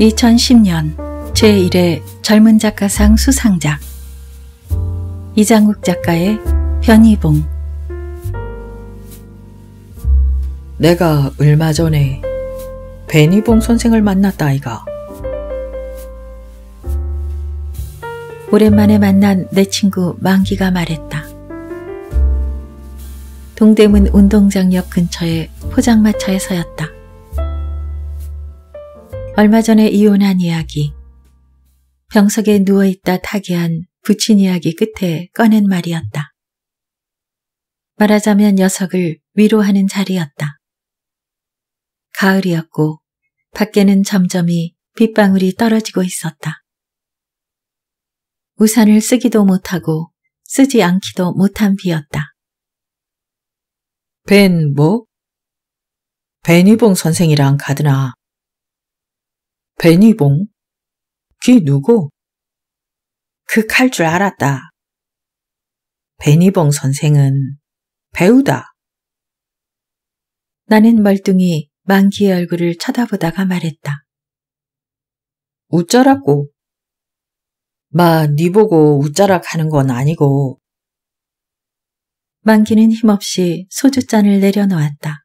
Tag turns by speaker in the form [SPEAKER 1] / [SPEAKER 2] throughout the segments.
[SPEAKER 1] 2010년 제1회 젊은 작가상 수상작 이장국 작가의 변희봉 내가 얼마 전에 변희봉 선생을 만났다 아이가 오랜만에 만난 내 친구 만기가 말했다. 동대문 운동장 옆 근처의 포장마차에 서였다. 얼마 전에 이혼한 이야기, 병석에 누워있다 타계한 부친 이야기 끝에 꺼낸 말이었다. 말하자면 녀석을 위로하는 자리였다. 가을이었고 밖에는 점점이 빗방울이 떨어지고 있었다. 우산을 쓰기도 못하고 쓰지 않기도 못한 비였다. 벤 뭐? 베이봉 선생이랑 가드나 베니봉? 귀 누구? 그 칼 줄 알았다. 베니봉 선생은 배우다. 나는 멀뚱히 만기의 얼굴을 쳐다보다가 말했다. 웃자라고. 마, 니 보고 웃자락 하는 건 아니고. 만기는 힘없이 소주잔을 내려놓았다.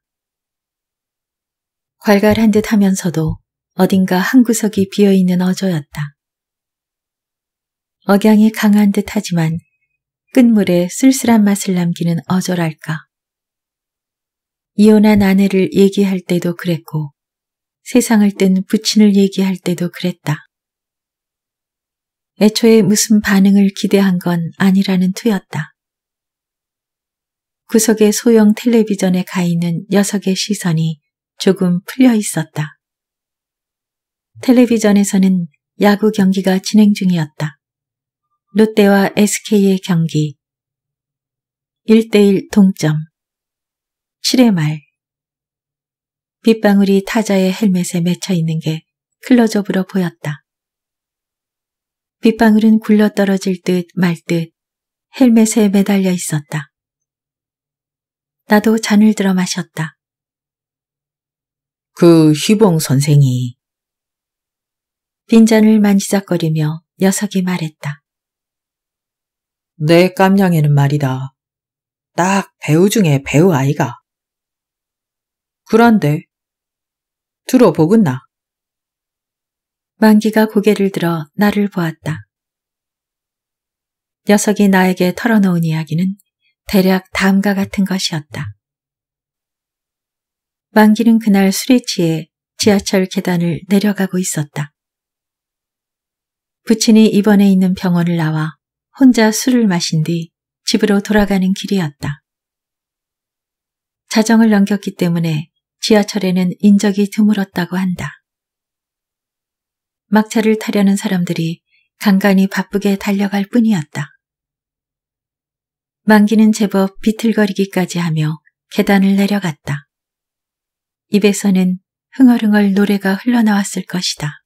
[SPEAKER 1] 괄괄한 듯 하면서도 어딘가 한 구석이 비어있는 어조였다. 억양이 강한 듯 하지만 끝물에 쓸쓸한 맛을 남기는 어조랄까. 이혼한 아내를 얘기할 때도 그랬고 세상을 뜬 부친을 얘기할 때도 그랬다. 애초에 무슨 반응을 기대한 건 아니라는 투였다. 구석의 소형 텔레비전에 가 있는 녀석의 시선이 조금 풀려 있었다. 텔레비전에서는 야구 경기가 진행 중이었다. 롯데와 SK의 경기. 1대1 동점. 7회 말. 빗방울이 타자의 헬멧에 맺혀 있는 게 클로즈업으로 보였다. 빗방울은 굴러 떨어질 듯 말듯 듯 헬멧에 매달려 있었다. 나도 잔을 들어 마셨다. 그 희봉 선생이 빈잔을 만지작거리며 녀석이 말했다. 내 깜냥에는 말이다. 딱 배우 중에 배우 아이가. 그런데 들어보겠나? 만기가 고개를 들어 나를 보았다. 녀석이 나에게 털어놓은 이야기는 대략 다음과 같은 것이었다. 만기는 그날 수리치에 지하철 계단을 내려가고 있었다. 부친이 입원해 있는 병원을 나와 혼자 술을 마신 뒤 집으로 돌아가는 길이었다. 자정을 넘겼기 때문에 지하철에는 인적이 드물었다고 한다. 막차를 타려는 사람들이 간간히 바쁘게 달려갈 뿐이었다. 만기는 제법 비틀거리기까지 하며 계단을 내려갔다. 입에서는 흥얼흥얼 노래가 흘러나왔을 것이다.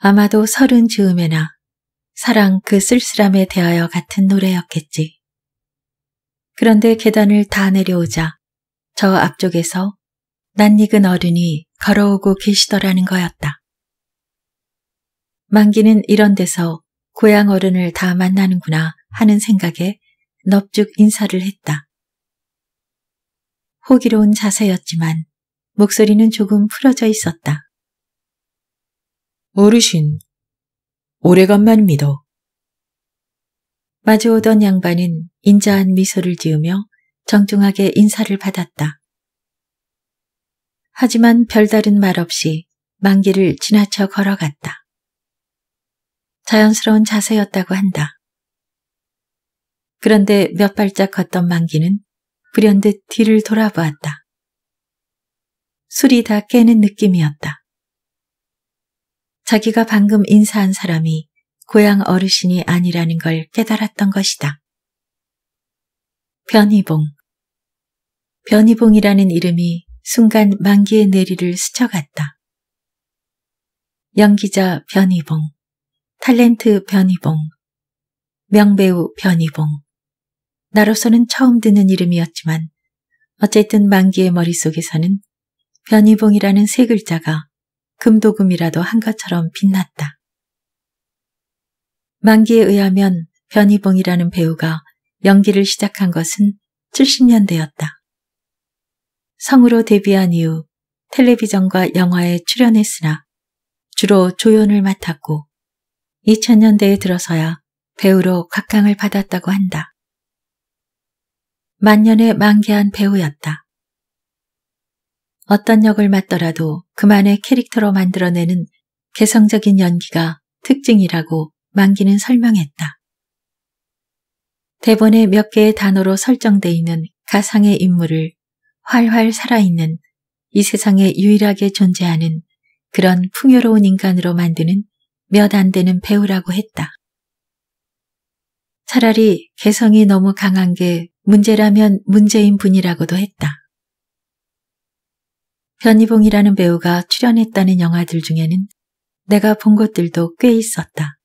[SPEAKER 1] 아마도 서른 즈음에나 사랑 그 쓸쓸함에 대하여 같은 노래였겠지. 그런데 계단을 다 내려오자 저 앞쪽에서 낯익은 어른이 걸어오고 계시더라는 거였다. 만기는 이런 데서 고향 어른을 다 만나는구나 하는 생각에 넙죽 인사를 했다. 호기로운 자세였지만 목소리는 조금 풀어져 있었다. 어르신, 오래간만입니다. 마주오던 양반은 인자한 미소를 지으며 정중하게 인사를 받았다. 하지만 별다른 말 없이 만기를 지나쳐 걸어갔다. 자연스러운 자세였다고 한다. 그런데 몇 발짝 걷던 만기는 불현듯 뒤를 돌아보았다. 술이 다 깨는 느낌이었다. 자기가 방금 인사한 사람이 고향 어르신이 아니라는 걸 깨달았던 것이다. 변희봉 변희봉이라는 이름이 순간 만기의 내리를 스쳐갔다. 연기자 변희봉, 탤런트 변희봉, 명배우 변희봉. 나로서는 처음 듣는 이름이었지만 어쨌든 만기의 머릿속에서는 변희봉이라는 세 글자가 금도금이라도 한 것처럼 빛났다. 만기에 의하면 변희봉이라는 배우가 연기를 시작한 것은 70년대였다. 성우로 데뷔한 이후 텔레비전과 영화에 출연했으나 주로 조연을 맡았고 2000년대에 들어서야 배우로 각광을 받았다고 한다. 만년에 만개한 배우였다. 어떤 역을 맡더라도 그만의 캐릭터로 만들어내는 개성적인 연기가 특징이라고 만기는 설명했다. 대본에 몇 개의 단어로 설정돼 있는 가상의 인물을 활활 살아있는 이 세상에 유일하게 존재하는 그런 풍요로운 인간으로 만드는 몇 안 되는 배우라고 했다. 차라리 개성이 너무 강한 게 문제라면 문제인 분이라고도 했다. 변희봉이라는 배우가 출연했다는 영화들 중에는 내가 본 것들도 꽤 있었다.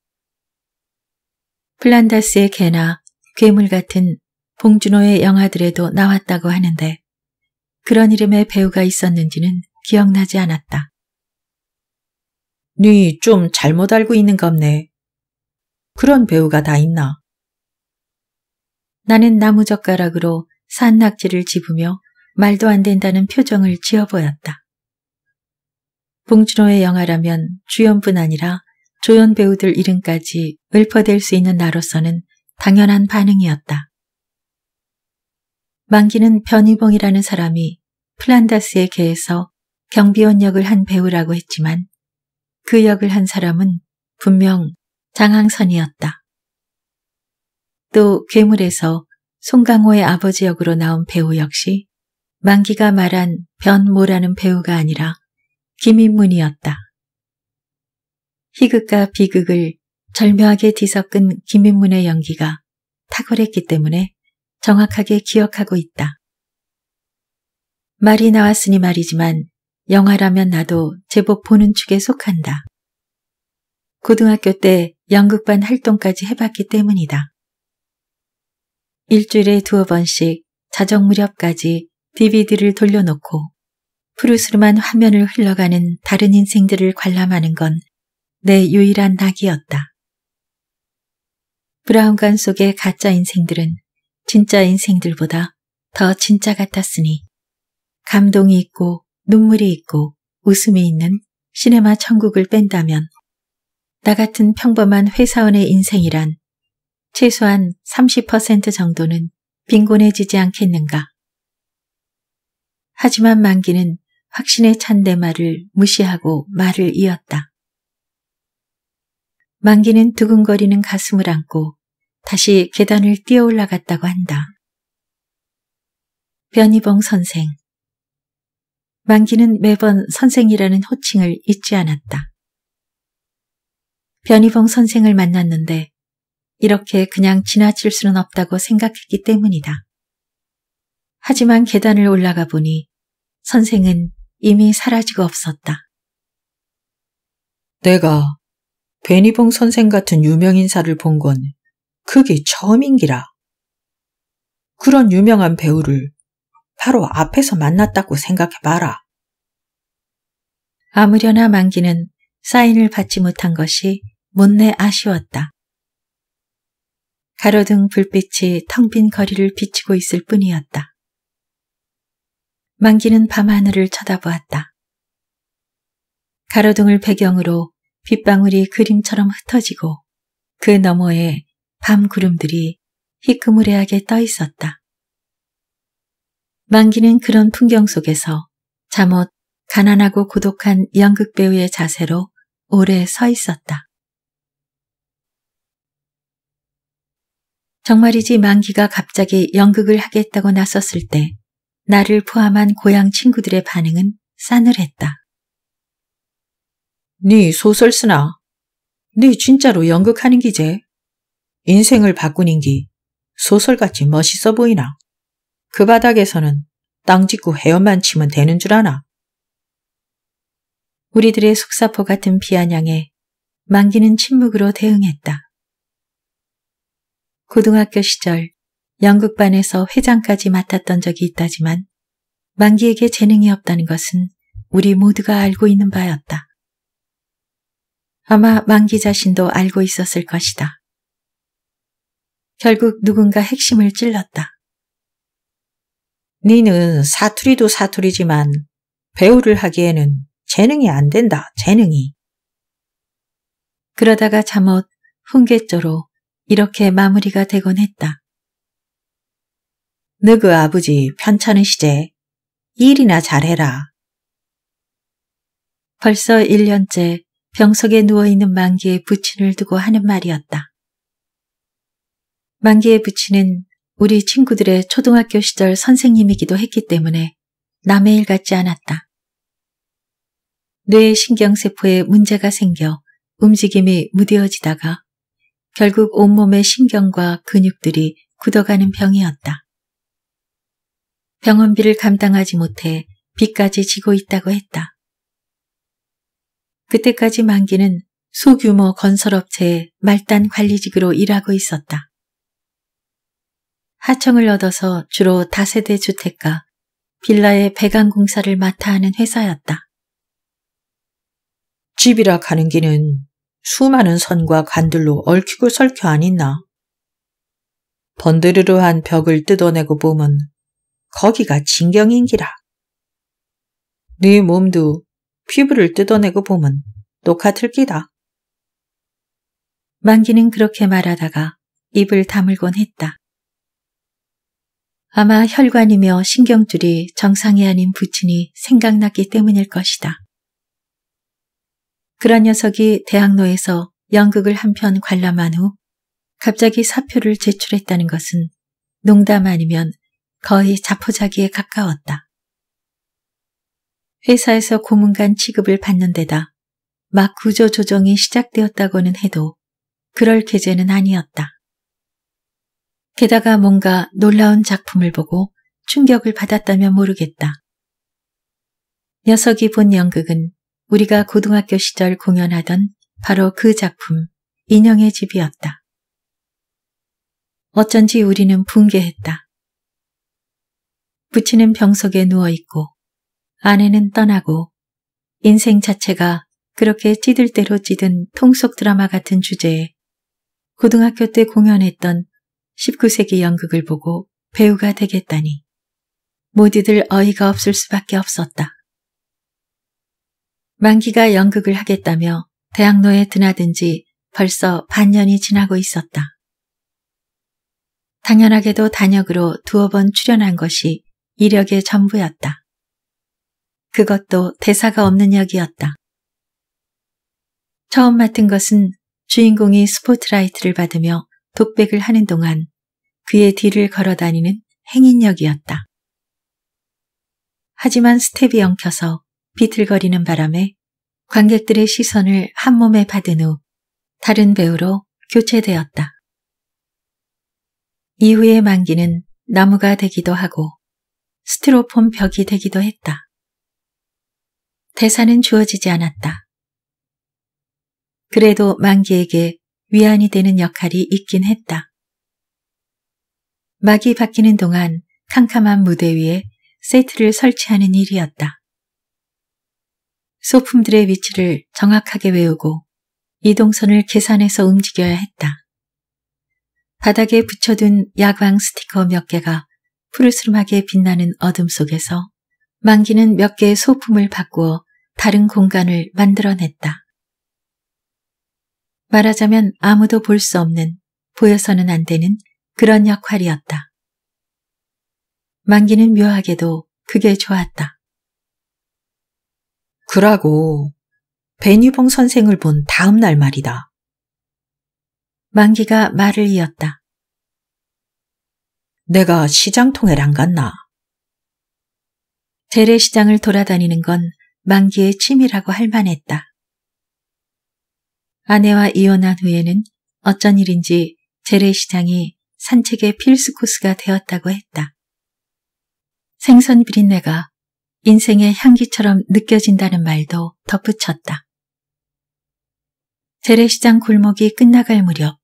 [SPEAKER 1] 플란다스의 개나 괴물 같은 봉준호의 영화들에도 나왔다고 하는데 그런 이름의 배우가 있었는지는 기억나지 않았다. 네 좀 잘못 알고 있는 겁네. 그런 배우가 다 있나? 나는 나무젓가락으로 산낙지를 집으며 말도 안 된다는 표정을 지어 보였다. 봉준호의 영화라면 주연뿐 아니라 조연 배우들 이름까지 읊어댈 수 있는 나로서는 당연한 반응이었다. 만기는 변희봉이라는 사람이 플란다스의 개에서 경비원 역을 한 배우라고 했지만 그 역을 한 사람은 분명 장항선이었다. 또 괴물에서 송강호의 아버지 역으로 나온 배우 역시 만기가 말한 변모라는 배우가 아니라 김인문이었다. 희극과 비극을 절묘하게 뒤섞은 김인문의 연기가 탁월했기 때문에 정확하게 기억하고 있다. 말이 나왔으니 말이지만 영화라면 나도 제법 보는 축에 속한다. 고등학교 때 연극반 활동까지 해봤기 때문이다. 일주일에 두어 번씩 자정 무렵까지 DVD를 돌려놓고 푸르스름한 화면을 흘러가는 다른 인생들을 관람하는 건 내 유일한 낙이었다. 브라운관 속의 가짜 인생들은 진짜 인생들보다 더 진짜 같았으니 감동이 있고 눈물이 있고 웃음이 있는 시네마 천국을 뺀다면 나 같은 평범한 회사원의 인생이란 최소한 30% 정도는 빈곤해지지 않겠는가. 하지만 만기는 확신에 찬대 말을 무시하고 말을 이었다. 만기는 두근거리는 가슴을 안고 다시 계단을 뛰어 올라갔다고 한다. 변희봉 선생 만기는 매번 선생이라는 호칭을 잊지 않았다. 변희봉 선생을 만났는데 이렇게 그냥 지나칠 수는 없다고 생각했기 때문이다. 하지만 계단을 올라가 보니 선생은 이미 사라지고 없었다. 내가 베니봉 선생 같은 유명인사를 본 건 그게 처음인기라. 그런 유명한 배우를 바로 앞에서 만났다고 생각해봐라. 아무려나 만기는 사인을 받지 못한 것이 못내 아쉬웠다. 가로등 불빛이 텅 빈 거리를 비치고 있을 뿐이었다. 만기는 밤하늘을 쳐다보았다. 가로등을 배경으로 빗방울이 그림처럼 흩어지고 그 너머에 밤 구름들이 희끄무레하게 떠 있었다. 만기는 그런 풍경 속에서 잠옷 가난하고 고독한 연극 배우의 자세로 오래 서 있었다. 정말이지 만기가 갑자기 연극을 하겠다고 나섰을 때 나를 포함한 고향 친구들의 반응은 싸늘했다. 네 소설 쓰나? 네 진짜로 연극하는 기제? 인생을 바꾸는 기 소설같이 멋있어 보이나? 그 바닥에서는 땅 짓고 헤엄만 치면 되는 줄 아나? 우리들의 속사포 같은 비아냥에 만기는 침묵으로 대응했다. 고등학교 시절 연극반에서 회장까지 맡았던 적이 있다지만 만기에게 재능이 없다는 것은 우리 모두가 알고 있는 바였다. 아마 만기 자신도 알고 있었을 것이다. 결국 누군가 핵심을 찔렀다. 니는 사투리도 사투리지만 배우를 하기에는 재능이 안 된다, 재능이. 그러다가 잠옷 훈계조로 이렇게 마무리가 되곤 했다. 너그 아버지 편찮으시제? 일이나 잘해라. 벌써 1년째 병석에 누워있는 만기의 부친을 두고 하는 말이었다. 만기의 부친은 우리 친구들의 초등학교 시절 선생님이기도 했기 때문에 남의 일 같지 않았다. 뇌 신경세포에 문제가 생겨 움직임이 무뎌지다가 결국 온몸의 신경과 근육들이 굳어가는 병이었다. 병원비를 감당하지 못해 빚까지 지고 있다고 했다. 그때까지 만기는 소규모 건설업체의 말단 관리직으로 일하고 있었다. 하청을 얻어서 주로 다세대 주택가, 빌라의 배관 공사를 맡아 하는 회사였다. 집이라 가는 길은 수많은 선과 관들로 얽히고 설켜 안있나 번드르르한 벽을 뜯어내고 보면 거기가 진경인기라. 네 몸도 피부를 뜯어내고 보면 똑같을기다. 만기는 그렇게 말하다가 입을 다물곤 했다. 아마 혈관이며 신경줄이 정상이 아닌 부친이 생각났기 때문일 것이다. 그런 녀석이 대학로에서 연극을 한편 관람한 후 갑자기 사표를 제출했다는 것은 농담 아니면 거의 자포자기에 가까웠다. 회사에서 고문간 취급을 받는 데다 막 구조조정이 시작되었다고는 해도 그럴 계제는 아니었다. 게다가 뭔가 놀라운 작품을 보고 충격을 받았다면 모르겠다. 녀석이 본 연극은 우리가 고등학교 시절 공연하던 바로 그 작품 인형의 집이었다. 어쩐지 우리는 붕괴했다. 부치는 병석에 누워있고 아내는 떠나고 인생 자체가 그렇게 찌들 대로 찌든 통속 드라마 같은 주제에 고등학교 때 공연했던 19세기 연극을 보고 배우가 되겠다니 모두들 어이가 없을 수밖에 없었다. 만기가 연극을 하겠다며 대학로에 드나든 지 벌써 반년이 지나고 있었다. 당연하게도 단역으로 두어 번 출연한 것이 이력의 전부였다. 그것도 대사가 없는 역이었다. 처음 맡은 것은 주인공이 스포트라이트를 받으며 독백을 하는 동안 그의 뒤를 걸어 다니는 행인역이었다. 하지만 스텝이 엉켜서 비틀거리는 바람에 관객들의 시선을 한 몸에 받은 후 다른 배우로 교체되었다. 이후의 만기는 나무가 되기도 하고 스티로폼 벽이 되기도 했다. 대사는 주어지지 않았다. 그래도 만기에게 위안이 되는 역할이 있긴 했다. 막이 바뀌는 동안 캄캄한 무대 위에 세트를 설치하는 일이었다. 소품들의 위치를 정확하게 외우고 이동선을 계산해서 움직여야 했다. 바닥에 붙여둔 야광 스티커 몇 개가 푸르스름하게 빛나는 어둠 속에서 만기는 몇 개의 소품을 바꾸어 다른 공간을 만들어냈다. 말하자면 아무도 볼 수 없는, 보여서는 안 되는 그런 역할이었다. 만기는 묘하게도 그게 좋았다. 그라고 베뉴봉 선생을 본 다음날 말이다. 만기가 말을 이었다. 내가 시장 통에를안 갔나? 재래시장을 돌아다니는 건 만기의 취미라고 할 만했다. 아내와 이혼한 후에는 어쩐 일인지 재래시장이 산책의 필수 코스가 되었다고 했다. 생선 비린내가 인생의 향기처럼 느껴진다는 말도 덧붙였다. 재래시장 골목이 끝나갈 무렵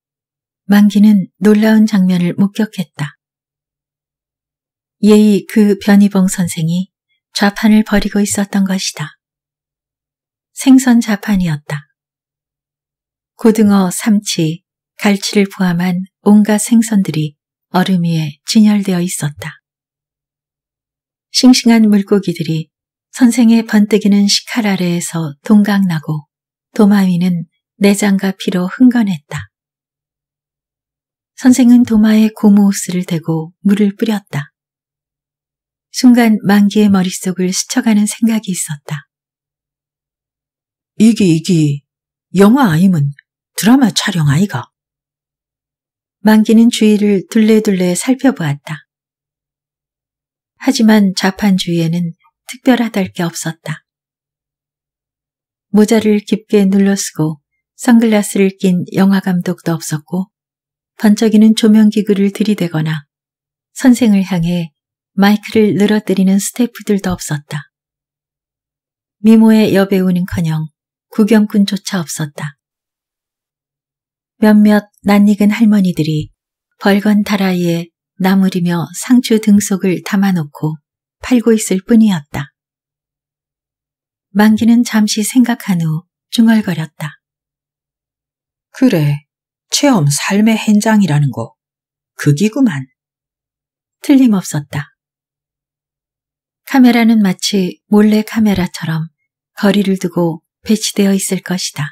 [SPEAKER 1] 만기는 놀라운 장면을 목격했다. 예의 그 변희봉 선생이 좌판을 벌이고 있었던 것이다. 생선 좌판이었다. 고등어, 삼치, 갈치를 포함한 온갖 생선들이 얼음 위에 진열되어 있었다. 싱싱한 물고기들이 선생의 번뜩이는 식칼 아래에서 동강나고 도마 위는 내장과 피로 흥건했다. 선생은 도마에 고무호스를 대고 물을 뿌렸다. 순간 만기의 머릿속을 스쳐가는 생각이 있었다. 이기 이기 영화 아임은 드라마 촬영 아이가. 만기는 주위를 둘레둘레 살펴보았다. 하지만 좌판 주위에는 특별하달 게 없었다. 모자를 깊게 눌러쓰고 선글라스를 낀 영화감독도 없었고 번쩍이는 조명기구를 들이대거나 선생을 향해 마이크를 늘어뜨리는 스태프들도 없었다. 미모의 여배우는커녕 구경꾼조차 없었다. 몇몇 낯익은 할머니들이 벌건 다라이에 나물이며 상추 등속을 담아놓고 팔고 있을 뿐이었다. 만기는 잠시 생각한 후 중얼거렸다. 그래, 체험 삶의 현장이라는 거, 극이구만. 틀림없었다. 카메라는 마치 몰래 카메라처럼 거리를 두고 배치되어 있을 것이다.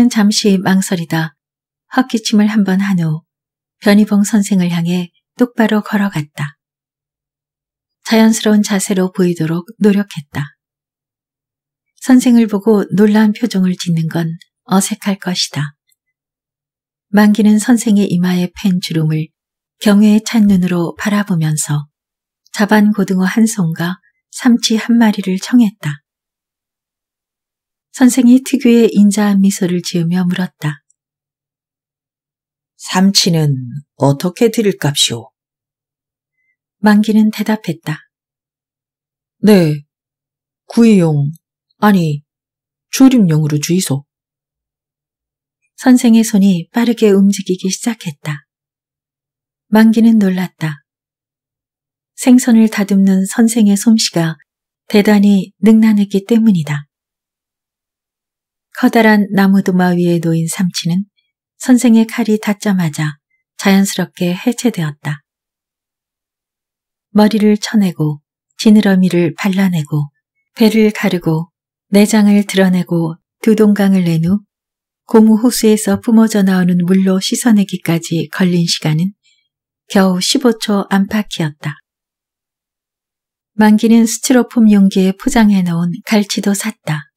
[SPEAKER 1] 만기는 잠시 망설이다 헛기침을 한 번 한 후 변희봉 선생을 향해 똑바로 걸어갔다. 자연스러운 자세로 보이도록 노력했다. 선생을 보고 놀란 표정을 짓는 건 어색할 것이다. 만기는 선생의 이마에 팬 주름을 경외의 찬 눈으로 바라보면서 자반 고등어 한 송과 삼치 한 마리를 청했다. 선생이 특유의 인자한 미소를 지으며 물었다. 삼치는 어떻게 드릴 값이오? 만기는 대답했다. 네, 구이용, 아니, 조림용으로 주이소. 선생의 손이 빠르게 움직이기 시작했다. 만기는 놀랐다. 생선을 다듬는 선생의 솜씨가 대단히 능란했기 때문이다. 커다란 나무도마 위에 놓인 삼치는 선생의 칼이 닿자마자 자연스럽게 해체되었다. 머리를 쳐내고 지느러미를 발라내고 배를 가르고 내장을 드러내고 두동강을 낸 후 고무 호수에서 뿜어져 나오는 물로 씻어내기까지 걸린 시간은 겨우 15초 안팎이었다. 만기는 스티로폼 용기에 포장해 놓은 갈치도 샀다.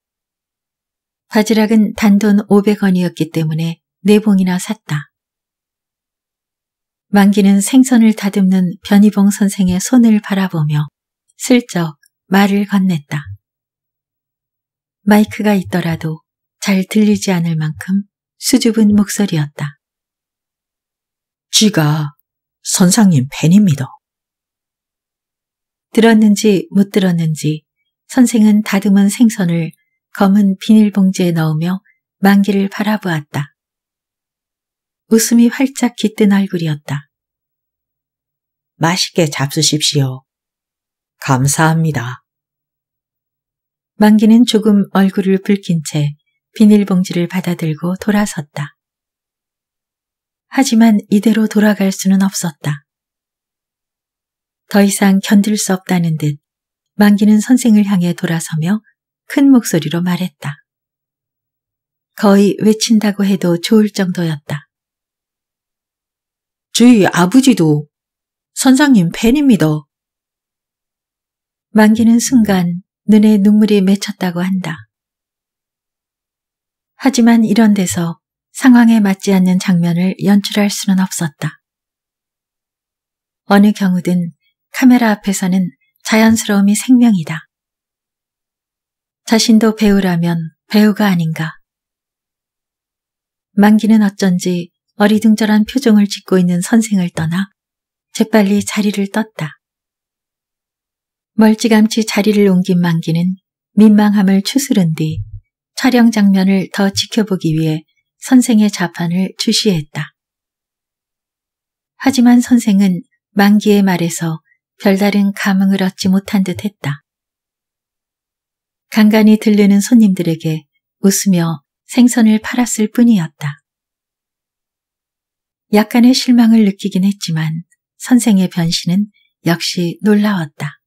[SPEAKER 1] 바지락은 단돈 500원이었기 때문에 네 봉이나 샀다. 만기는 생선을 다듬는 변희봉 선생의 손을 바라보며 슬쩍 말을 건넸다. 마이크가 있더라도 잘 들리지 않을 만큼 수줍은 목소리였다. 쥐가 선상님 팬입니다. 들었는지 못 들었는지 선생은 다듬은 생선을 검은 비닐봉지에 넣으며 만기를 바라보았다. 웃음이 활짝 깃든 얼굴이었다. 맛있게 잡수십시오. 감사합니다. 만기는 조금 얼굴을 붉힌 채 비닐봉지를 받아들고 돌아섰다. 하지만 이대로 돌아갈 수는 없었다. 더 이상 견딜 수 없다는 듯 만기는 선생을 향해 돌아서며 큰 목소리로 말했다. 거의 외친다고 해도 좋을 정도였다. 저희 아버지도 선생님 팬입니다. 만기는 순간 눈에 눈물이 맺혔다고 한다. 하지만 이런 데서 상황에 맞지 않는 장면을 연출할 수는 없었다. 어느 경우든 카메라 앞에서는 자연스러움이 생명이다. 자신도 배우라면 배우가 아닌가. 만기는 어쩐지 어리둥절한 표정을 짓고 있는 선생을 떠나 재빨리 자리를 떴다. 멀찌감치 자리를 옮긴 만기는 민망함을 추스른 뒤 촬영 장면을 더 지켜보기 위해 선생의 자판을 주시했다. 하지만 선생은 만기의 말에서 별다른 감흥을 얻지 못한 듯 했다. 간간히 들르는 손님들에게 웃으며 생선을 팔았을 뿐이었다. 약간의 실망을 느끼긴 했지만 선생의 변신은 역시 놀라웠다.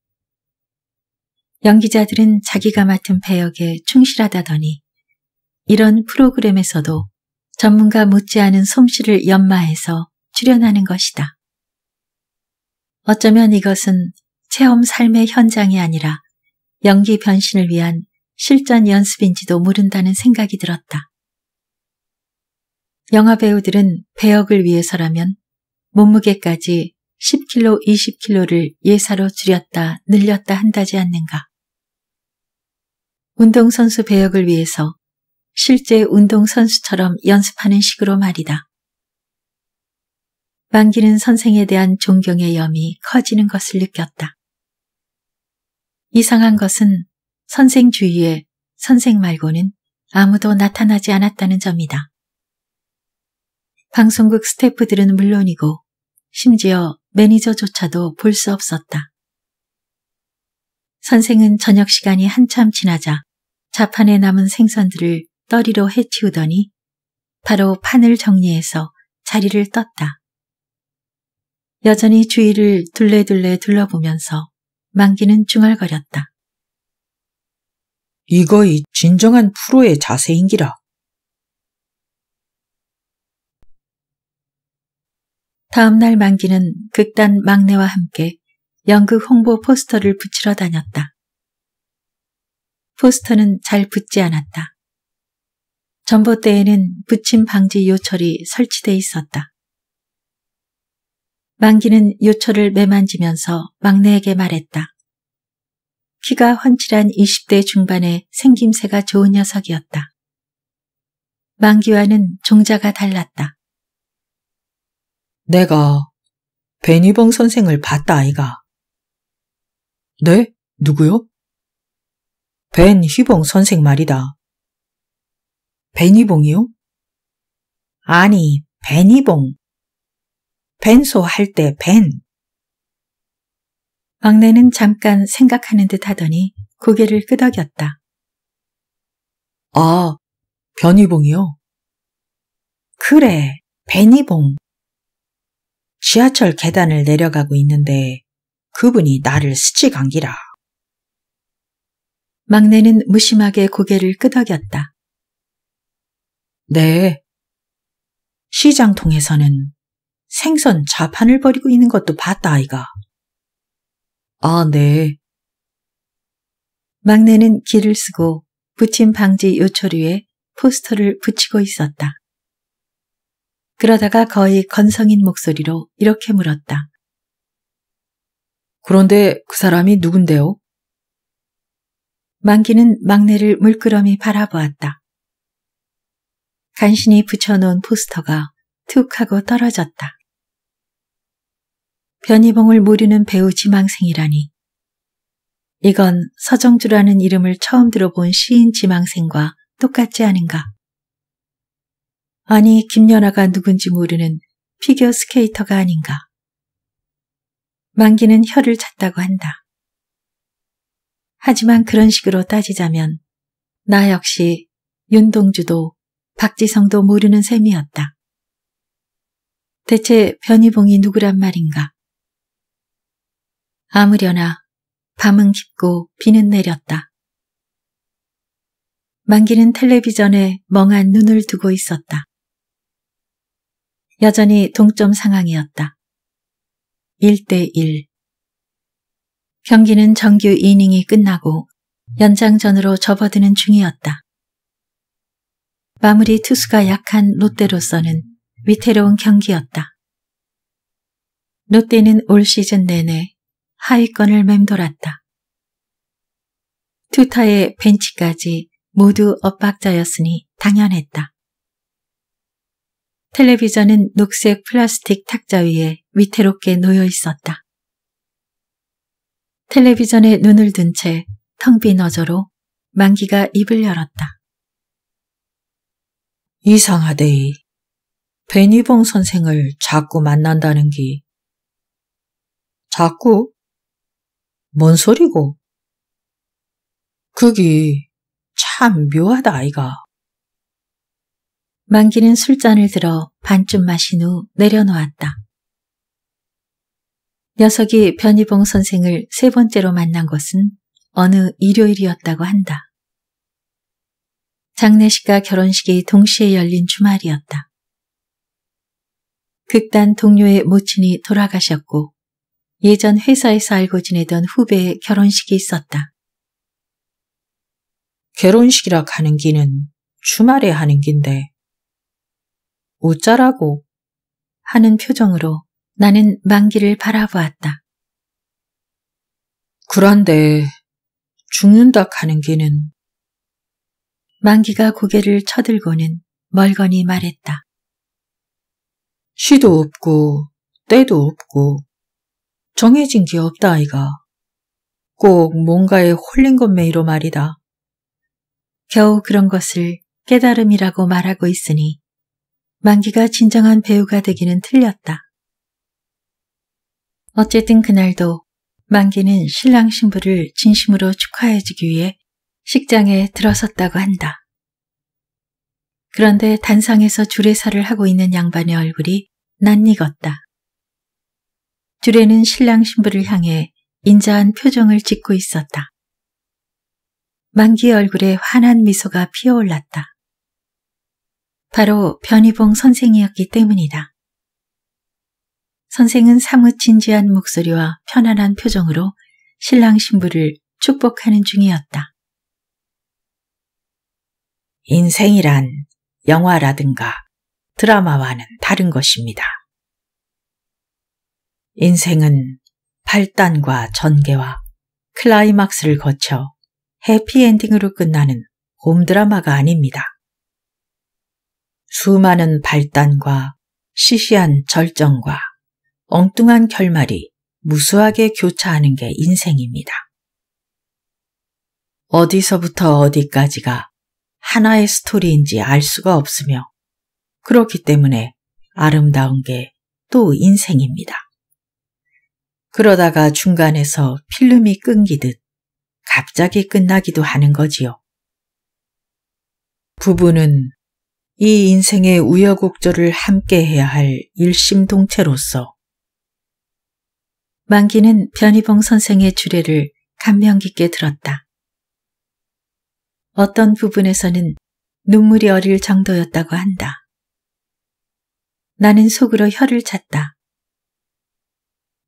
[SPEAKER 1] 연기자들은 자기가 맡은 배역에 충실하다더니 이런 프로그램에서도 전문가 못지않은 솜씨를 연마해서 출연하는 것이다. 어쩌면 이것은 체험 삶의 현장이 아니라 연기 변신을 위한 실전 연습인지도 모른다는 생각이 들었다. 영화 배우들은 배역을 위해서라면 몸무게까지 10kg, 20kg를 예사로 줄였다, 늘렸다 한다지 않는가. 운동선수 배역을 위해서 실제 운동선수처럼 연습하는 식으로 말이다. 만기는 선생에 대한 존경의 염이 커지는 것을 느꼈다. 이상한 것은 선생 주위에 선생 말고는 아무도 나타나지 않았다는 점이다. 방송국 스태프들은 물론이고 심지어 매니저조차도 볼 수 없었다. 선생은 저녁 시간이 한참 지나자 자판에 남은 생선들을 떨이로 해치우더니 바로 판을 정리해서 자리를 떴다. 여전히 주위를 둘레둘레 둘러보면서 만기는 중얼거렸다. 이거이 진정한 프로의 자세인기라. 다음날 만기는 극단 막내와 함께 연극 홍보 포스터를 붙이러 다녔다. 포스터는 잘 붙지 않았다. 전봇대에는 붙임 방지 요철이 설치돼 있었다. 만기는 요철을 매만지면서 막내에게 말했다. 키가 훤칠한 20대 중반에 생김새가 좋은 녀석이었다. 만기와는 종자가 달랐다. 내가 베니봉 선생을 봤다 아이가. 네? 누구요? 벤 휘봉 선생 말이다. 베니봉이요? 아니, 베니봉. 벤소 할 때 벤. 막내는 잠깐 생각하는 듯 하더니 고개를 끄덕였다. 아, 변이봉이요 그래, 벤이봉 지하철 계단을 내려가고 있는데 그분이 나를 스치 감기라. 막내는 무심하게 고개를 끄덕였다. 네. 시장 통에서는 생선 자판을 버리고 있는 것도 봤다 아이가. 아, 네. 막내는 길을 쓰고 붙임 방지 요철위에 포스터를 붙이고 있었다. 그러다가 거의 건성인 목소리로 이렇게 물었다. 그런데 그 사람이 누군데요? 만기는 막내를 물끄러미 바라보았다. 간신히 붙여놓은 포스터가 툭 하고 떨어졌다. 변희봉을 모르는 배우 지망생이라니. 이건 서정주라는 이름을 처음 들어본 시인 지망생과 똑같지 않은가. 아니 김연아가 누군지 모르는 피겨 스케이터가 아닌가. 만기는 혀를 찾다고 한다. 하지만 그런 식으로 따지자면 나 역시 윤동주도 박지성도 모르는 셈이었다. 대체 변희봉이 누구란 말인가? 아무려나 밤은 깊고 비는 내렸다. 만기는 텔레비전에 멍한 눈을 두고 있었다. 여전히 동점 상황이었다. 1대1 경기는 정규 이닝이 끝나고 연장전으로 접어드는 중이었다. 마무리 투수가 약한 롯데로서는 위태로운 경기였다. 롯데는 올 시즌 내내 하위권을 맴돌았다. 투타의 벤치까지 모두 엇박자였으니 당연했다. 텔레비전은 녹색 플라스틱 탁자 위에 위태롭게 놓여 있었다. 텔레비전에 눈을 든 채 텅 빈 어저로 만기가 입을 열었다. 이상하데이. 베니봉 선생을 자꾸 만난다는 게. 자꾸? 뭔 소리고? 그게참 묘하다 아이가. 만기는 술잔을 들어 반쯤 마신 후 내려놓았다. 녀석이 변희봉 선생을 세 번째로 만난 것은 어느 일요일이었다고 한다. 장례식과 결혼식이 동시에 열린 주말이었다. 극단 동료의 모친이 돌아가셨고 예전 회사에서 알고 지내던 후배의 결혼식이 있었다. 결혼식이라 가는 기는 주말에 하는 긴데 어쩌라고 하는 표정으로 나는 만기를 바라보았다. 그런데 죽는다 가는 기는 만기가 고개를 쳐들고는 멀거니 말했다. 시도 없고 때도 없고 정해진 게 없다 아이가. 꼭 뭔가에 홀린 것매이로 말이다. 겨우 그런 것을 깨달음이라고 말하고 있으니 만기가 진정한 배우가 되기는 틀렸다. 어쨌든 그날도 만기는 신랑 신부를 진심으로 축하해주기 위해 식장에 들어섰다고 한다. 그런데 단상에서 주례사를 하고 있는 양반의 얼굴이 낯익었다. 주례는 신랑 신부를 향해 인자한 표정을 짓고 있었다. 만기 얼굴에 환한 미소가 피어올랐다. 바로 변희봉 선생이었기 때문이다. 선생은 사뭇 진지한 목소리와 편안한 표정으로 신랑 신부를 축복하는 중이었다. 인생이란 영화라든가 드라마와는 다른 것입니다. 인생은 팔단과 전개와 클라이막스를 거쳐 해피엔딩으로 끝나는 홈 드라마가 아닙니다. 수많은 발단과 시시한 절정과 엉뚱한 결말이 무수하게 교차하는 게 인생입니다. 어디서부터 어디까지가 하나의 스토리인지 알 수가 없으며 그렇기 때문에 아름다운 게 또 인생입니다. 그러다가 중간에서 필름이 끊기듯 갑자기 끝나기도 하는 거지요. 부부는 이 인생의 우여곡절을 함께해야 할 일심동체로서 만기는 변희봉 선생의 주례를 감명 깊게 들었다. 어떤 부분에서는 눈물이 어릴 정도였다고 한다. 나는 속으로 혀를 찼다.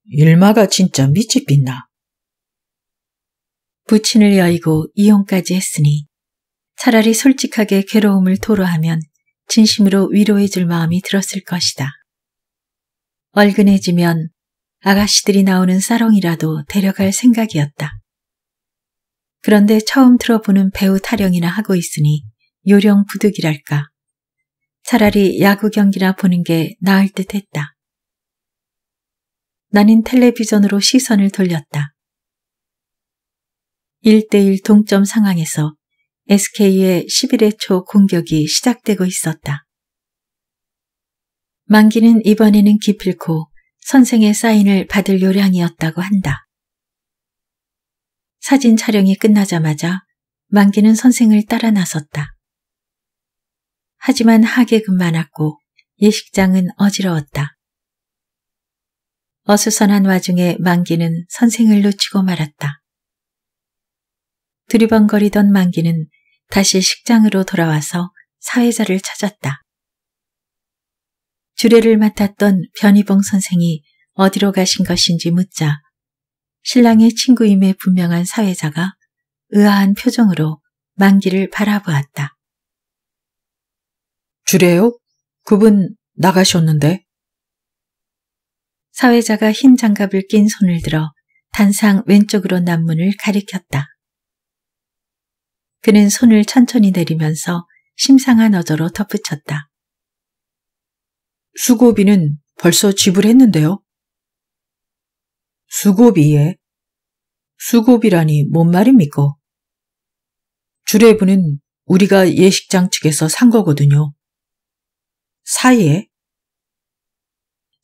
[SPEAKER 1] 일마가 진짜 미치 빛나. 부친을 여의고 이혼까지 했으니 차라리 솔직하게 괴로움을 토로하면 진심으로 위로해줄 마음이 들었을 것이다. 얼근해지면 아가씨들이 나오는 사롱이라도 데려갈 생각이었다. 그런데 처음 들어보는 배우 타령이나 하고 있으니 요령 부득이랄까. 차라리 야구 경기나 보는 게 나을 듯 했다. 나는 텔레비전으로 시선을 돌렸다. 1대1 동점 상황에서 SK의 11회 초 공격이 시작되고 있었다. 만기는 이번에는 기필코 선생의 사인을 받을 요량이었다고 한다. 사진 촬영이 끝나자마자 만기는 선생을 따라 나섰다. 하지만 하객은 많았고 예식장은 어지러웠다. 어수선한 와중에 만기는 선생을 놓치고 말았다. 두리번거리던 만기는 다시 식장으로 돌아와서 사회자를 찾았다. 주례를 맡았던 변희봉 선생이 어디로 가신 것인지 묻자 신랑의 친구임에 분명한 사회자가 의아한 표정으로 만기를 바라보았다. 주례요? 그분 나가셨는데? 사회자가 흰 장갑을 낀 손을 들어 단상 왼쪽으로 남문을 가리켰다. 그는 손을 천천히 내리면서 심상한 어조로 덧붙였다. 수고비는 벌써 지불했는데요. 수고비에? 수고비라니 뭔 말입니까? 주례부는 우리가 예식장 측에서 산 거거든요. 사이에?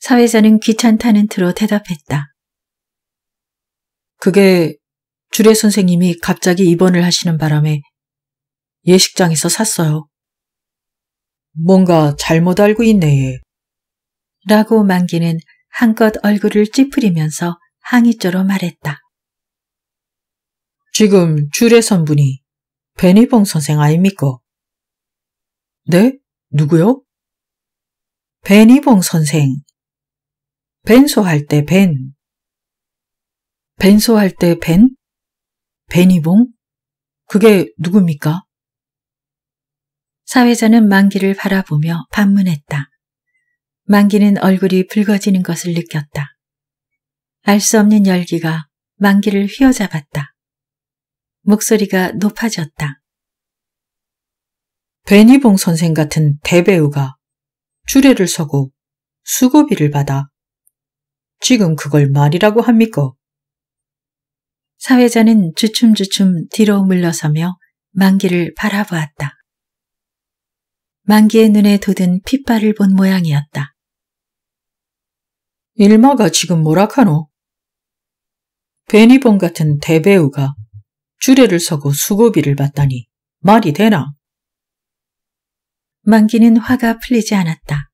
[SPEAKER 1] 사회자는 귀찮다는 틀로 대답했다. 그게 주례 선생님이 갑자기 입원을 하시는 바람에 예식장에서 샀어요. 뭔가 잘못 알고 있네. 라고 만기는 한껏 얼굴을 찌푸리면서 항의조로 말했다. 지금 주례 선분이 베니봉 선생 아닙니까? 네? 누구요? 베니봉 선생 벤소할 때 벤. 벤소할 때 벤? 벤이봉 그게 누굽니까? 사회자는 만기를 바라보며 반문했다. 만기는 얼굴이 붉어지는 것을 느꼈다. 알 수 없는 열기가 만기를 휘어잡았다. 목소리가 높아졌다. 베니봉 선생 같은 대배우가 주례를 서고 수고비를 받아 지금 그걸 말이라고 합니까? 사회자는 주춤주춤 뒤로 물러서며 만기를 바라보았다. 만기의 눈에 돋은 핏발을 본 모양이었다. 일마가 지금 뭐라카노? 베니본 같은 대배우가 주례를 서고 수고비를 받다니 말이 되나? 만기는 화가 풀리지 않았다.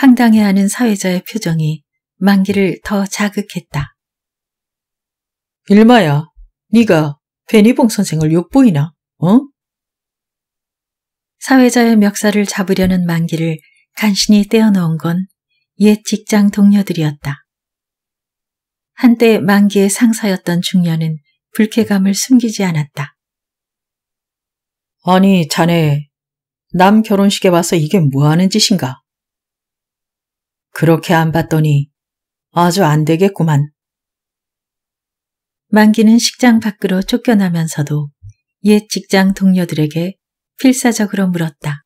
[SPEAKER 1] 황당해하는 사회자의 표정이 만기를 더 자극했다. 일마야, 네가 베니봉 선생을 욕보이나? 어? 사회자의 멱살을 잡으려는 만기를 간신히 떼어놓은 건 옛 직장 동료들이었다. 한때 만기의 상사였던 중년은 불쾌감을 숨기지 않았다. 아니, 자네, 남 결혼식에 와서 이게 뭐 하는 짓인가? 그렇게 안 봤더니 아주 안 되겠구만. 만기는 식장 밖으로 쫓겨나면서도 옛 직장 동료들에게 필사적으로 물었다.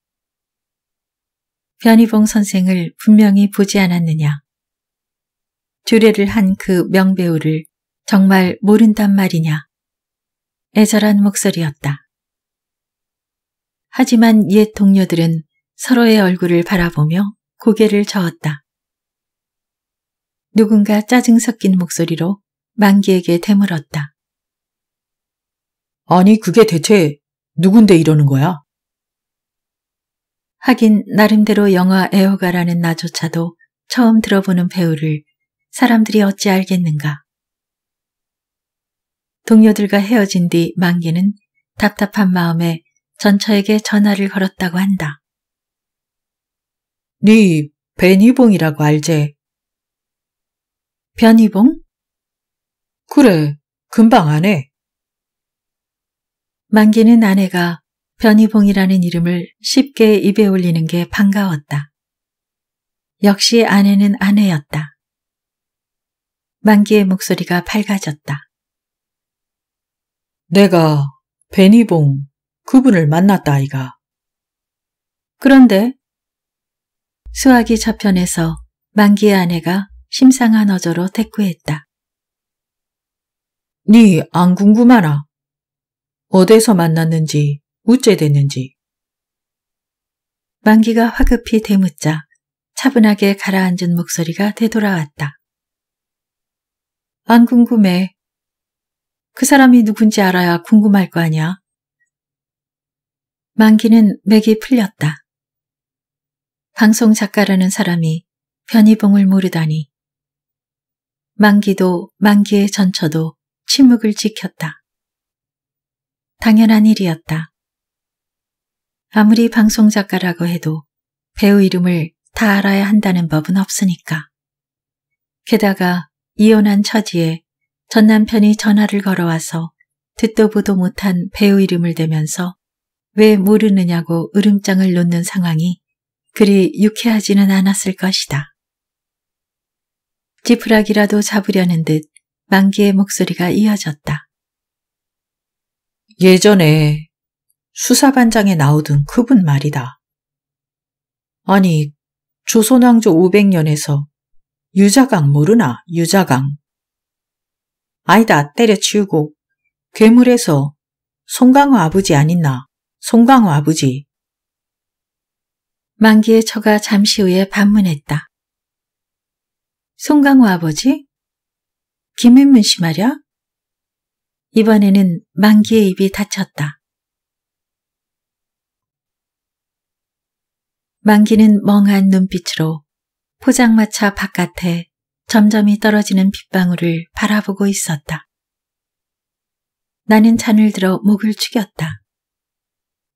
[SPEAKER 1] 변희봉 선생을 분명히 보지 않았느냐. 주례를 한 그 명배우를 정말 모른단 말이냐. 애절한 목소리였다. 하지만 옛 동료들은 서로의 얼굴을 바라보며 고개를 저었다. 누군가 짜증 섞인 목소리로 만기에게 되물었다. 아니 그게 대체 누군데 이러는 거야? 하긴 나름대로 영화 애호가라는 나조차도 처음 들어보는 배우를 사람들이 어찌 알겠는가. 동료들과 헤어진 뒤 만기는 답답한 마음에 전처에게 전화를 걸었다고 한다. 네 베니봉이라고 알제. 변희봉? 그래, 금방 안 해. 만기는 아내가 변희봉이라는 이름을 쉽게 입에 올리는 게 반가웠다. 역시 아내는 아내였다. 만기의 목소리가 밝아졌다. 내가 베니봉 그분을 만났다 아이가. 그런데 수화기 저편에서 만기의 아내가 심상한 어조로 태구했다. 네안 궁금하라. 어디서 만났는지 우째 됐는지. 만기가 화급히 대묻자 차분하게 가라앉은 목소리가 되돌아왔다. 안 궁금해. 그 사람이 누군지 알아야 궁금할 거아냐 만기는 맥이 풀렸다. 방송 작가라는 사람이 변희봉을 모르다니 만기도 만기의 전처도 침묵을 지켰다. 당연한 일이었다. 아무리 방송작가라고 해도 배우 이름을 다 알아야 한다는 법은 없으니까. 게다가 이혼한 처지에 전 남편이 전화를 걸어와서 듣도 보도 못한 배우 이름을 대면서 왜 모르느냐고 으름장을 놓는 상황이 그리 유쾌하지는 않았을 것이다. 지푸라기라도 잡으려는 듯 만기의 목소리가 이어졌다. 예전에 수사반장에 나오던 그분 말이다. 아니, 조선왕조 500년에서 유자강 모르나, 유자강. 아니다, 때려치우고 괴물에서 송강호 아버지 아니나, 송강호 아버지. 만기의 처가 잠시 후에 반문했다. 송강호 아버지? 김윤문 씨 말야? 이 이번에는 만기의 입이 닫혔다. 만기는 멍한 눈빛으로 포장마차 바깥에 점점이 떨어지는 빗방울을 바라보고 있었다. 나는 잔을 들어 목을 축였다.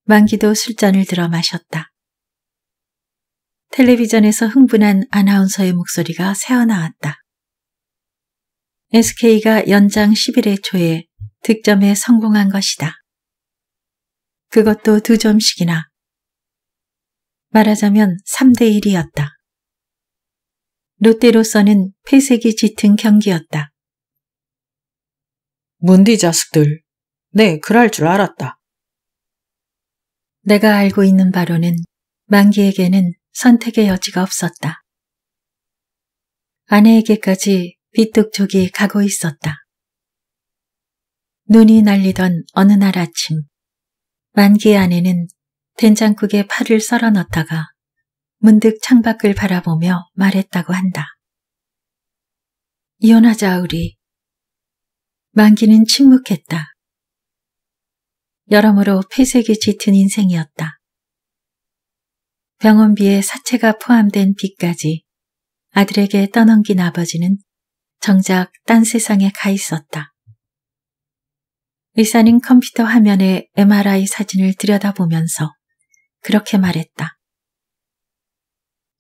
[SPEAKER 1] 만기도 술잔을 들어 마셨다. 텔레비전에서 흥분한 아나운서의 목소리가 새어나왔다. SK가 연장 11회 초에 득점에 성공한 것이다. 그것도 두 점씩이나. 말하자면 3대1이었다. 롯데로서는 폐색이 짙은 경기였다. 문디 자식들. 네, 그럴 줄 알았다. 내가 알고 있는 바로는 만기에게는 선택의 여지가 없었다. 아내에게까지 비뚝족이 가고 있었다. 눈이 날리던 어느 날 아침 만기 아내는 된장국에 파를 썰어 넣다가 문득 창밖을 바라보며 말했다고 한다. 이혼하자 우리. 만기는 침묵했다. 여러모로 폐색이 짙은 인생이었다. 병원비에 사채가 포함된 빚까지 아들에게 떠넘긴 아버지는 정작 딴 세상에 가 있었다. 의사는 컴퓨터 화면에 MRI 사진을 들여다보면서 그렇게 말했다.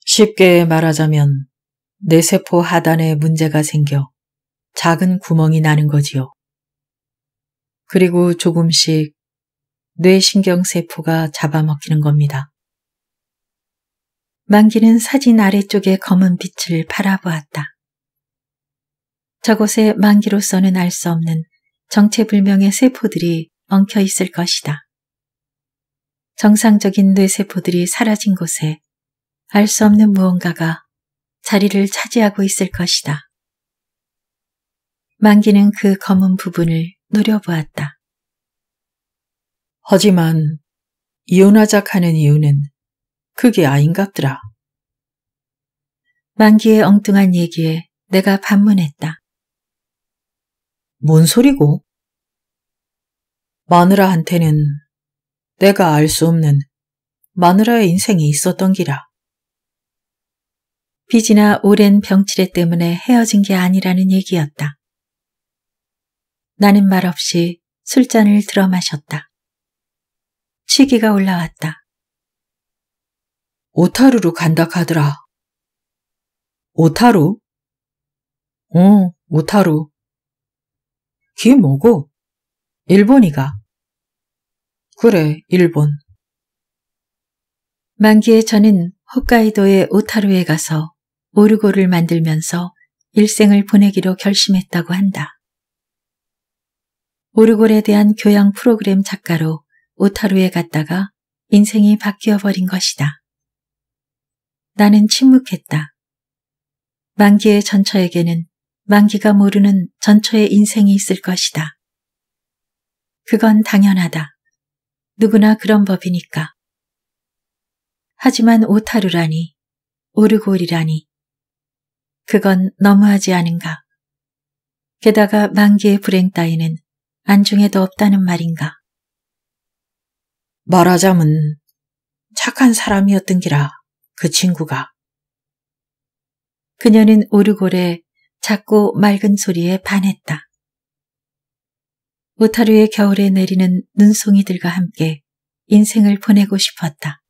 [SPEAKER 1] 쉽게 말하자면 뇌세포 하단에 문제가 생겨 작은 구멍이 나는 거지요. 그리고 조금씩 뇌신경세포가 잡아먹히는 겁니다. 만기는 사진 아래쪽의 검은 빛을 바라보았다. 저곳에 만기로서는 알 수 없는 정체불명의 세포들이 엉켜 있을 것이다. 정상적인 뇌세포들이 사라진 곳에 알 수 없는 무언가가 자리를 차지하고 있을 것이다. 만기는 그 검은 부분을 노려보았다. 하지만 이혼하자 하는 이유는 그게 아인갑더라. 만기의 엉뚱한 얘기에 내가 반문했다. 뭔 소리고? 마누라한테는 내가 알 수 없는 마누라의 인생이 있었던 기라. 빚이나 오랜 병치레 때문에 헤어진 게 아니라는 얘기였다. 나는 말없이 술잔을 들어 마셨다. 취기가 올라왔다. 오타루로 간다 카더라. 오타루? 어, 오타루. 그게 뭐고? 일본이가. 그래, 일본. 만기에 저는 홋카이도의 오타루에 가서 오르골을 만들면서 일생을 보내기로 결심했다고 한다. 오르골에 대한 교양 프로그램 작가로 오타루에 갔다가 인생이 바뀌어버린 것이다. 나는 침묵했다. 만기의 전처에게는 만기가 모르는 전처의 인생이 있을 것이다. 그건 당연하다. 누구나 그런 법이니까. 하지만 오타루라니, 오르골이라니. 그건 너무하지 않은가. 게다가 만기의 불행 따위는 안중에도 없다는 말인가. 말하자면 착한 사람이었던기라 그 친구가. 그녀는 오르골의 작고 맑은 소리에 반했다. 오타루의 겨울에 내리는 눈송이들과 함께 인생을 보내고 싶었다.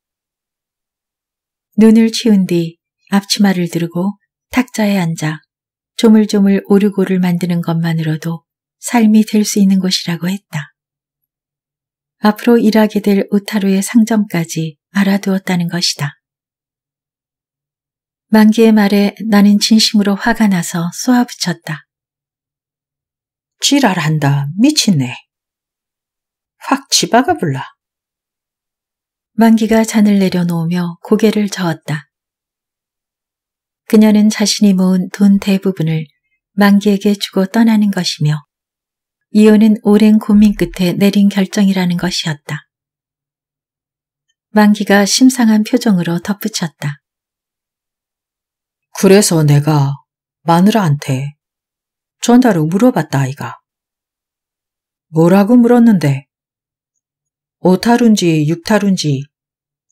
[SPEAKER 1] 눈을 치운 뒤 앞치마를 두르고 탁자에 앉아 조물조물 오르골을 만드는 것만으로도 삶이 될 수 있는 것이라고 했다. 앞으로 일하게 될 오타루의 상점까지 알아두었다는 것이다. 만기의 말에 나는 진심으로 화가 나서 쏘아붙였다. 지랄한다. 미친네. 확지바가 불라. 만기가 잔을 내려놓으며 고개를 저었다. 그녀는 자신이 모은 돈 대부분을 만기에게 주고 떠나는 것이며 이혼은 오랜 고민 끝에 내린 결정이라는 것이었다. 만기가 심상한 표정으로 덧붙였다. 그래서 내가 마누라한테 전화로 물어봤다 아이가. 뭐라고 물었는데 5타룬지 6타룬지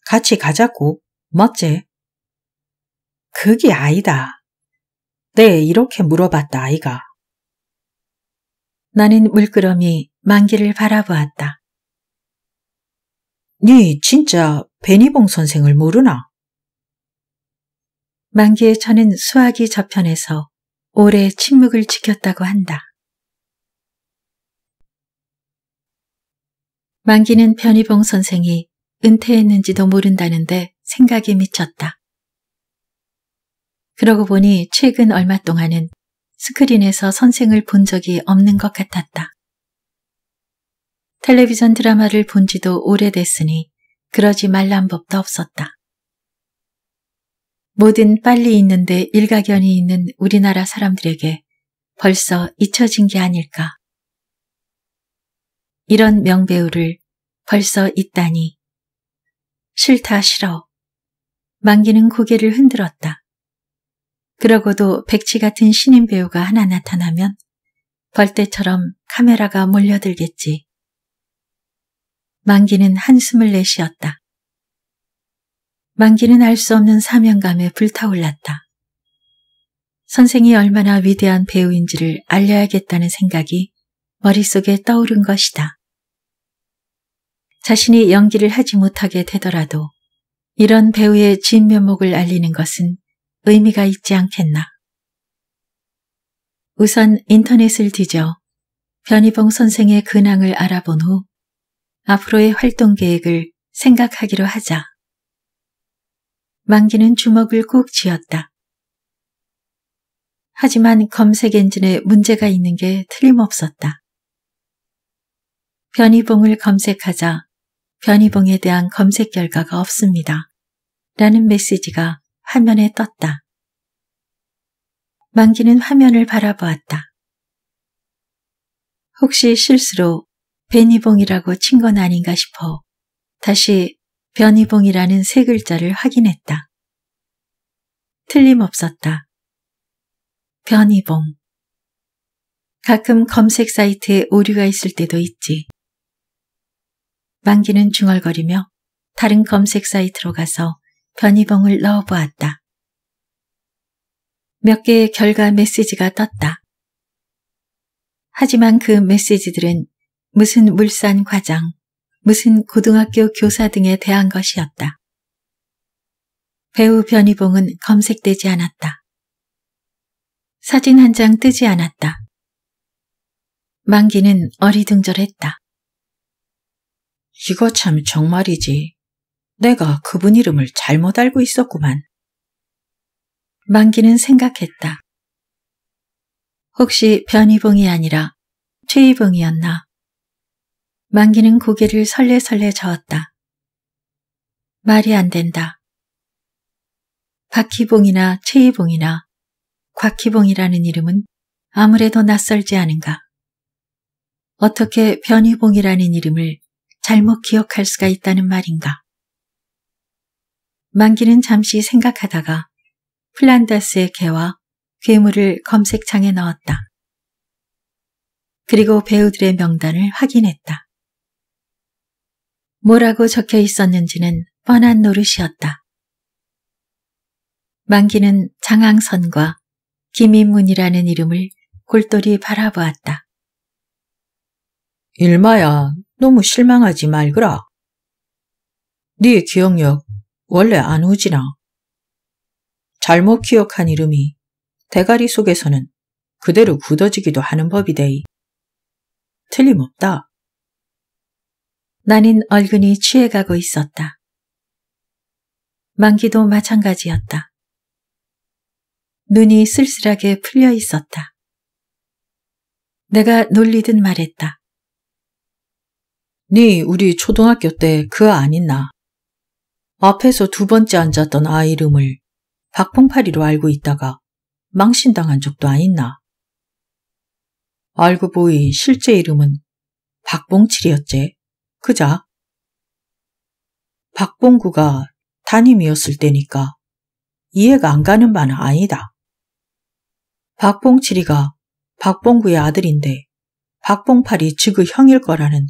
[SPEAKER 1] 같이 가자고 맞제 그게 아니다. 네 이렇게 물어봤다 아이가. 나는 물끄러미 만기를 바라보았다. 네 진짜 베니봉 선생을 모르나? 만기에 저는 수학이 저편에서 오래 침묵을 지켰다고 한다. 만기는 변희봉 선생이 은퇴했는지도 모른다는데 생각이 미쳤다. 그러고 보니 최근 얼마 동안은 스크린에서 선생을 본 적이 없는 것 같았다. 텔레비전 드라마를 본 지도 오래됐으니 그러지 말란 법도 없었다. 뭐든 빨리 있는데 일가견이 있는 우리나라 사람들에게 벌써 잊혀진 게 아닐까. 이런 명배우를 벌써 있다니. 싫다 싫어. 만기는 고개를 흔들었다. 그러고도 백치 같은 신인 배우가 하나 나타나면 벌떼처럼 카메라가 몰려들겠지. 만기는 한숨을 내쉬었다. 만기는 알 수 없는 사명감에 불타올랐다. 선생이 얼마나 위대한 배우인지를 알려야겠다는 생각이 머릿속에 떠오른 것이다. 자신이 연기를 하지 못하게 되더라도 이런 배우의 진면목을 알리는 것은 의미가 있지 않겠나. 우선 인터넷을 뒤져 변희봉 선생의 근황을 알아본 후 앞으로의 활동 계획을 생각하기로 하자. 만기는 주먹을 꾹 쥐었다. 하지만 검색 엔진에 문제가 있는 게 틀림없었다. 변희봉을 검색하자 변희봉에 대한 검색 결과가 없습니다. 라는 메시지가 화면에 떴다. 만기는 화면을 바라보았다. 혹시 실수로 베니봉이라고 친 건 아닌가 싶어 다시 변희봉이라는 세 글자를 확인했다. 틀림없었다. 변희봉. 가끔 검색 사이트에 오류가 있을 때도 있지. 만기는 중얼거리며 다른 검색 사이트로 가서 변희봉을 넣어보았다. 몇 개의 결과 메시지가 떴다. 하지만 그 메시지들은 무슨 물산 과장, 무슨 고등학교 교사 등에 대한 것이었다. 배우 변희봉은 검색되지 않았다. 사진 한 장 뜨지 않았다. 만기는 어리둥절했다. 이거 참 정말이지. 내가 그분 이름을 잘못 알고 있었구만. 만기는 생각했다. 혹시 변희봉이 아니라 최희봉이었나? 만기는 고개를 설레설레 저었다. 말이 안 된다. 박희봉이나 최희봉이나 곽희봉이라는 이름은 아무래도 낯설지 않은가. 어떻게 변희봉이라는 이름을 잘못 기억할 수가 있다는 말인가. 만기는 잠시 생각하다가 플란다스의 개와 괴물을 검색창에 넣었다. 그리고 배우들의 명단을 확인했다. 뭐라고 적혀 있었는지는 뻔한 노릇이었다. 만기는 장항선과 김인문이라는 이름을 골똘히 바라보았다. 일마야, 너무 실망하지 말거라. 네 기억력 원래 안 오지나. 잘못 기억한 이름이 대가리 속에서는 그대로 굳어지기도 하는 법이데이. 틀림없다. 나는 얼근이 취해가고 있었다. 만기도 마찬가지였다. 눈이 쓸쓸하게 풀려 있었다. 내가 놀리듯 말했다. 네 우리 초등학교 때 그 아니나 앞에서 두 번째 앉았던 아이 이름을 박풍파리로 알고 있다가 망신당한 적도 아있나 알고 보이 실제 이름은 박봉칠이었지 그자. 박봉구가 담임이었을 때니까 이해가 안 가는 바는 아니다. 박봉칠이가 박봉구의 아들인데 박봉팔이 지그 형일 거라는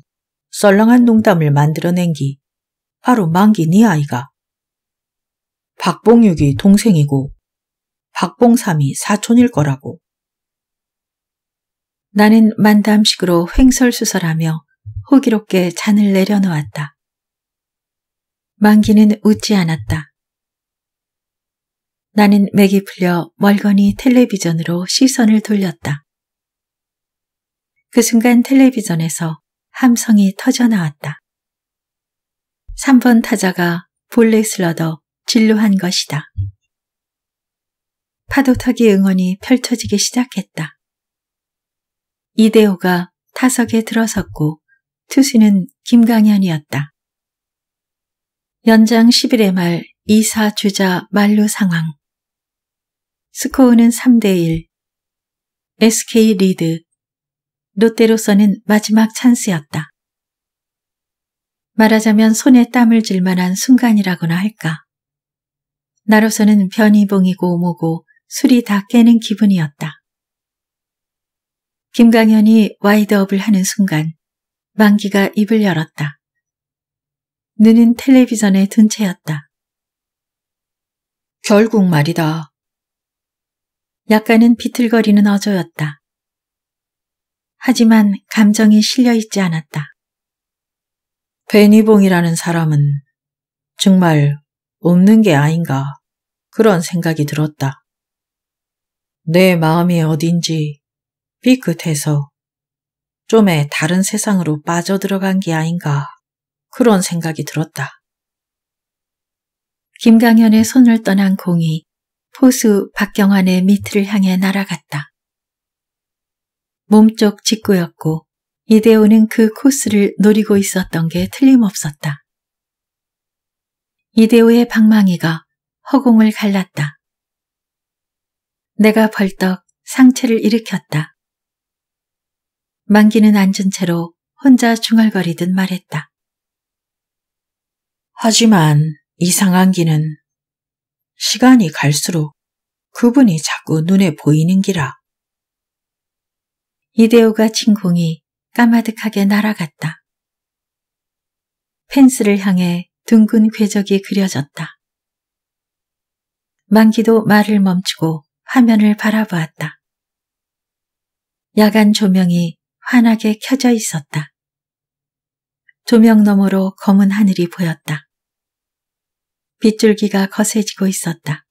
[SPEAKER 1] 썰렁한 농담을 만들어낸 기 바로 만기 네 아이가. 박봉육이 동생이고 박봉삼이 사촌일 거라고. 나는 만담식으로 횡설수설하며 호기롭게 잔을 내려놓았다. 만기는 웃지 않았다. 나는 맥이 풀려 멀건히 텔레비전으로 시선을 돌렸다. 그 순간 텔레비전에서 함성이 터져나왔다. 3번 타자가 볼레 슬러더 진로한 것이다. 파도타기 응원이 펼쳐지기 시작했다. 이대호가 타석에 들어섰고 투수는 김강현이었다. 연장 1 1회말 2사 주자 만루 상황 스코어는 3대1 SK 리드 롯데로서는 마지막 찬스였다. 말하자면 손에 땀을 질 만한 순간이라고나 할까. 나로서는 변이봉이고 오모고 술이 다 깨는 기분이었다. 김강현이 와이드업을 하는 순간 만기가 입을 열었다. 눈은 텔레비전에 둔 채였다. 결국 말이다. 약간은 비틀거리는 어조였다. 하지만 감정이 실려있지 않았다. 베니봉이라는 사람은 정말 없는 게 아닌가 그런 생각이 들었다. 내 마음이 어딘지 삐끗해서 좀의 다른 세상으로 빠져들어간 게 아닌가 그런 생각이 들었다. 김강현의 손을 떠난 공이 포수 박경환의 밑을 향해 날아갔다. 몸쪽 직구였고 이대호는 그 코스를 노리고 있었던 게 틀림없었다. 이대호의 방망이가 허공을 갈랐다. 내가 벌떡 상체를 일으켰다. 만기는 앉은 채로 혼자 중얼거리듯 말했다. 하지만 이상한 기는 시간이 갈수록 그분이 자꾸 눈에 보이는 기라. 이대호가 친 공이 까마득하게 날아갔다. 펜스를 향해 둥근 궤적이 그려졌다. 만기도 말을 멈추고 화면을 바라보았다. 야간 조명이 환하게 켜져 있었다. 조명 너머로 검은 하늘이 보였다. 빗줄기가 거세지고 있었다.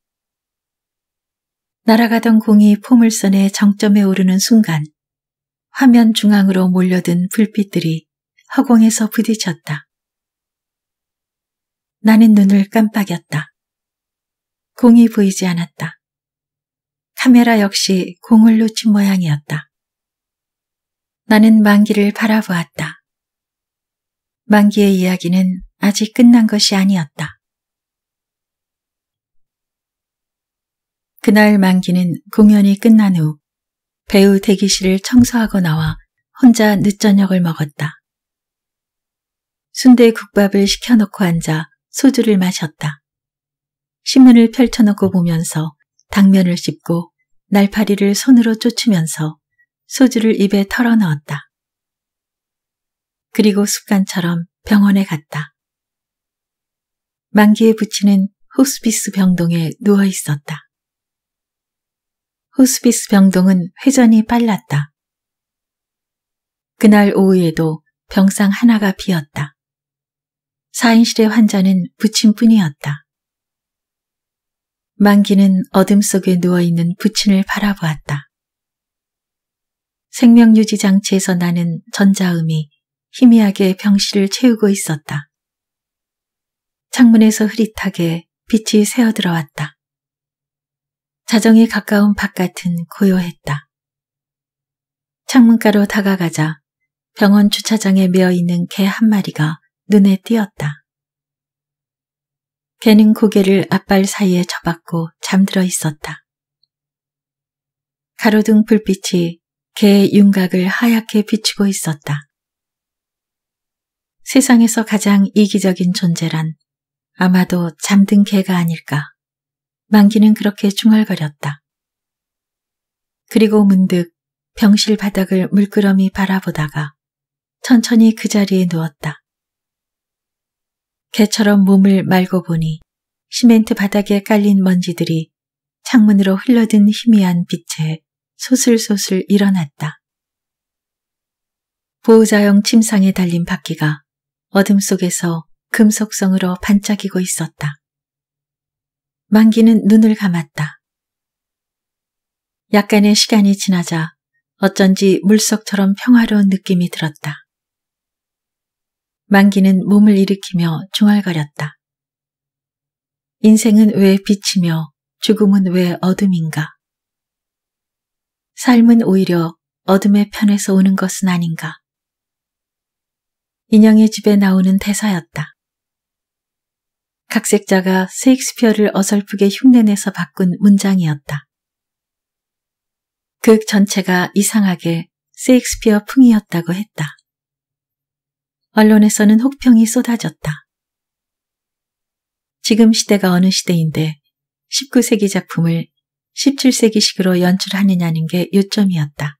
[SPEAKER 1] 날아가던 공이 포물선의 정점에 오르는 순간 화면 중앙으로 몰려든 불빛들이 허공에서 부딪혔다. 나는 눈을 깜빡였다. 공이 보이지 않았다. 카메라 역시 공을 놓친 모양이었다. 나는 만기를 바라보았다. 만기의 이야기는 아직 끝난 것이 아니었다. 그날 만기는 공연이 끝난 후 배우 대기실을 청소하고 나와 혼자 늦저녁을 먹었다. 순대 국밥을 시켜놓고 앉아 소주를 마셨다. 신문을 펼쳐놓고 보면서 당면을 씹고 날파리를 손으로 쫓으면서 소주를 입에 털어넣었다. 그리고 습관처럼 병원에 갔다. 만기에 붙이는 호스피스 병동에 누워 있었다. 호스피스 병동은 회전이 빨랐다. 그날 오후에도 병상 하나가 비었다. 4인실의 환자는 부친뿐이었다. 만기는 어둠 속에 누워있는 부친을 바라보았다. 생명유지 장치에서 나는 전자음이 희미하게 병실을 채우고 있었다. 창문에서 흐릿하게 빛이 새어들어왔다. 자정이 가까운 바깥은 고요했다. 창문가로 다가가자 병원 주차장에 메어 있는 개 한 마리가 눈에 띄었다. 개는 고개를 앞발 사이에 접었고 잠들어 있었다. 가로등 불빛이 개의 윤곽을 하얗게 비추고 있었다. 세상에서 가장 이기적인 존재란 아마도 잠든 개가 아닐까. 만기는 그렇게 중얼거렸다. 그리고 문득 병실 바닥을 물끄러미 바라보다가 천천히 그 자리에 누웠다. 개처럼 몸을 말고 보니 시멘트 바닥에 깔린 먼지들이 창문으로 흘러든 희미한 빛에 소슬소슬 일어났다. 보호자용 침상에 달린 바퀴가 어둠 속에서 금속성으로 반짝이고 있었다. 만기는 눈을 감았다. 약간의 시간이 지나자 어쩐지 물속처럼 평화로운 느낌이 들었다. 만기는 몸을 일으키며 중얼거렸다. 인생은 왜 빛이며 죽음은 왜 어둠인가? 삶은 오히려 어둠의 편에서 오는 것은 아닌가. 인형의 집에 나오는 대사였다. 각색자가 세익스피어를 어설프게 흉내내서 바꾼 문장이었다. 극 그 전체가 이상하게 세익스피어 풍이었다고 했다. 언론에서는 혹평이 쏟아졌다. 지금 시대가 어느 시대인데 19세기 작품을 17세기식으로 연출하느냐는 게 요점이었다.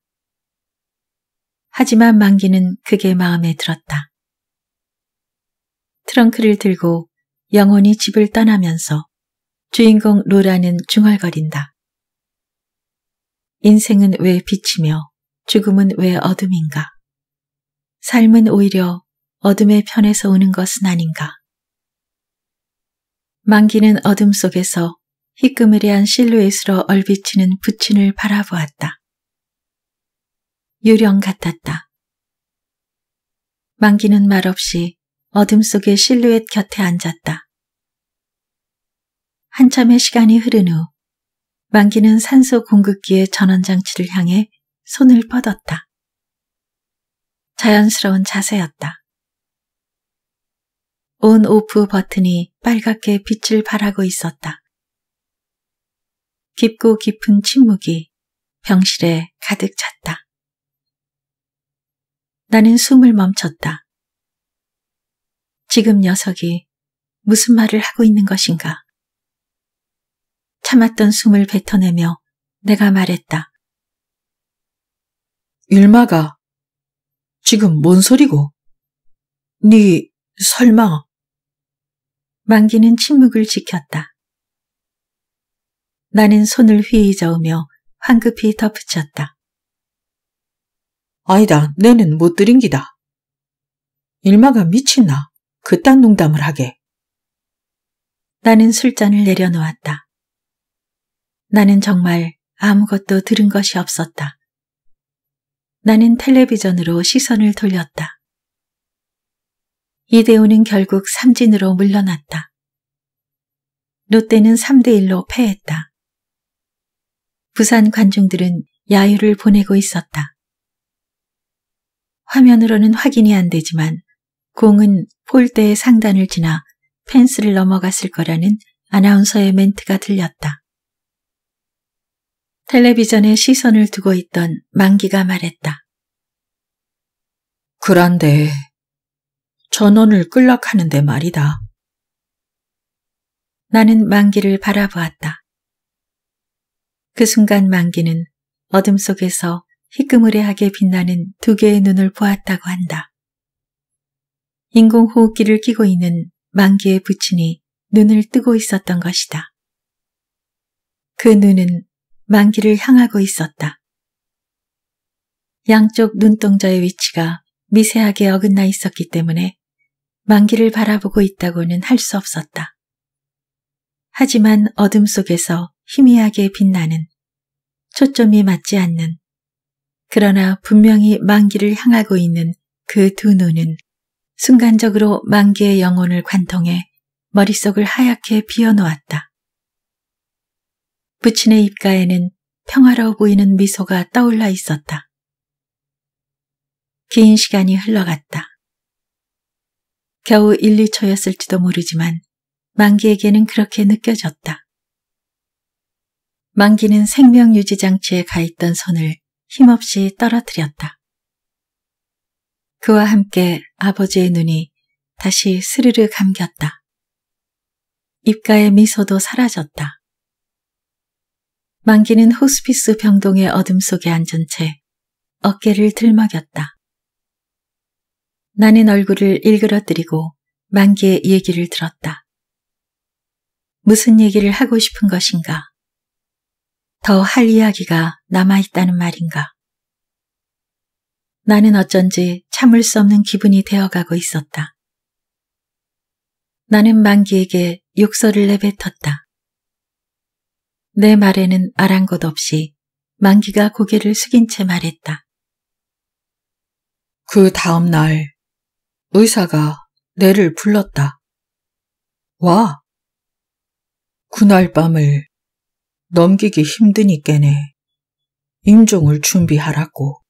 [SPEAKER 1] 하지만 만기는 그게 마음에 들었다. 트렁크를 들고 영혼이 집을 떠나면서 주인공 로라는 중얼거린다. 인생은 왜 빛이며 죽음은 왜 어둠인가? 삶은 오히려 어둠의 편에서 오는 것은 아닌가? 만기는 어둠 속에서 희끄무리한 실루엣으로 얼비치는 부친을 바라보았다. 유령 같았다. 만기는 말없이 어둠 속의 실루엣 곁에 앉았다. 한참의 시간이 흐른 후 만기는 산소 공급기의 전원장치를 향해 손을 뻗었다. 자연스러운 자세였다. 온 오프 버튼이 빨갛게 빛을 발하고 있었다. 깊고 깊은 침묵이 병실에 가득 찼다. 나는 숨을 멈췄다. 지금 녀석이 무슨 말을 하고 있는 것인가? 참았던 숨을 뱉어내며 내가 말했다. 율마가 지금 뭔 소리고? 네 설마? 만기는 침묵을 지켰다. 나는 손을 휘저으며 황급히 덧붙였다. 아니다, 내는 못 들인기다. 일마가 미친나, 그딴 농담을 하게. 나는 술잔을 내려놓았다. 나는 정말 아무것도 들은 것이 없었다. 나는 텔레비전으로 시선을 돌렸다. 이대호는 결국 삼진으로 물러났다. 롯데는 3대1로 패했다. 부산 관중들은 야유를 보내고 있었다. 화면으로는 확인이 안 되지만 공은 폴대의 상단을 지나 펜스를 넘어갔을 거라는 아나운서의 멘트가 들렸다. 텔레비전에 시선을 두고 있던 만기가 말했다. 그런데 전원을 끌락하는데 말이다. 나는 만기를 바라보았다. 그 순간 만기는 어둠 속에서 희끄무레하게 빛나는 두 개의 눈을 보았다고 한다. 인공호흡기를 끼고 있는 만기의 부친이 눈을 뜨고 있었던 것이다. 그 눈은 만기를 향하고 있었다. 양쪽 눈동자의 위치가 미세하게 어긋나 있었기 때문에 만기를 바라보고 있다고는 할 수 없었다. 하지만 어둠 속에서 희미하게 빛나는 초점이 맞지 않는 그러나 분명히 만기를 향하고 있는 그 두 눈은 순간적으로 만기의 영혼을 관통해 머릿속을 하얗게 비워놓았다. 부친의 입가에는 평화로워 보이는 미소가 떠올라 있었다. 긴 시간이 흘러갔다. 겨우 1, 2초였을지도 모르지만 만기에게는 그렇게 느껴졌다. 만기는 생명유지 장치에 가있던 손을 힘없이 떨어뜨렸다. 그와 함께 아버지의 눈이 다시 스르르 감겼다. 입가의 미소도 사라졌다. 만기는 호스피스 병동의 어둠 속에 앉은 채 어깨를 들먹였다. 나는 얼굴을 일그러뜨리고 만기의 얘기를 들었다. 무슨 얘기를 하고 싶은 것인가? 더할 이야기가 남아있다는 말인가. 나는 어쩐지 참을 수 없는 기분이 되어가고 있었다. 나는 만기에게 욕설을 내뱉었다. 내 말에는 아랑곳 없이 만기가 고개를 숙인 채 말했다. 그 다음 날 의사가 내를 불렀다. 와! 그날 밤을 넘기기 힘드니깨네 임종을 준비하라고.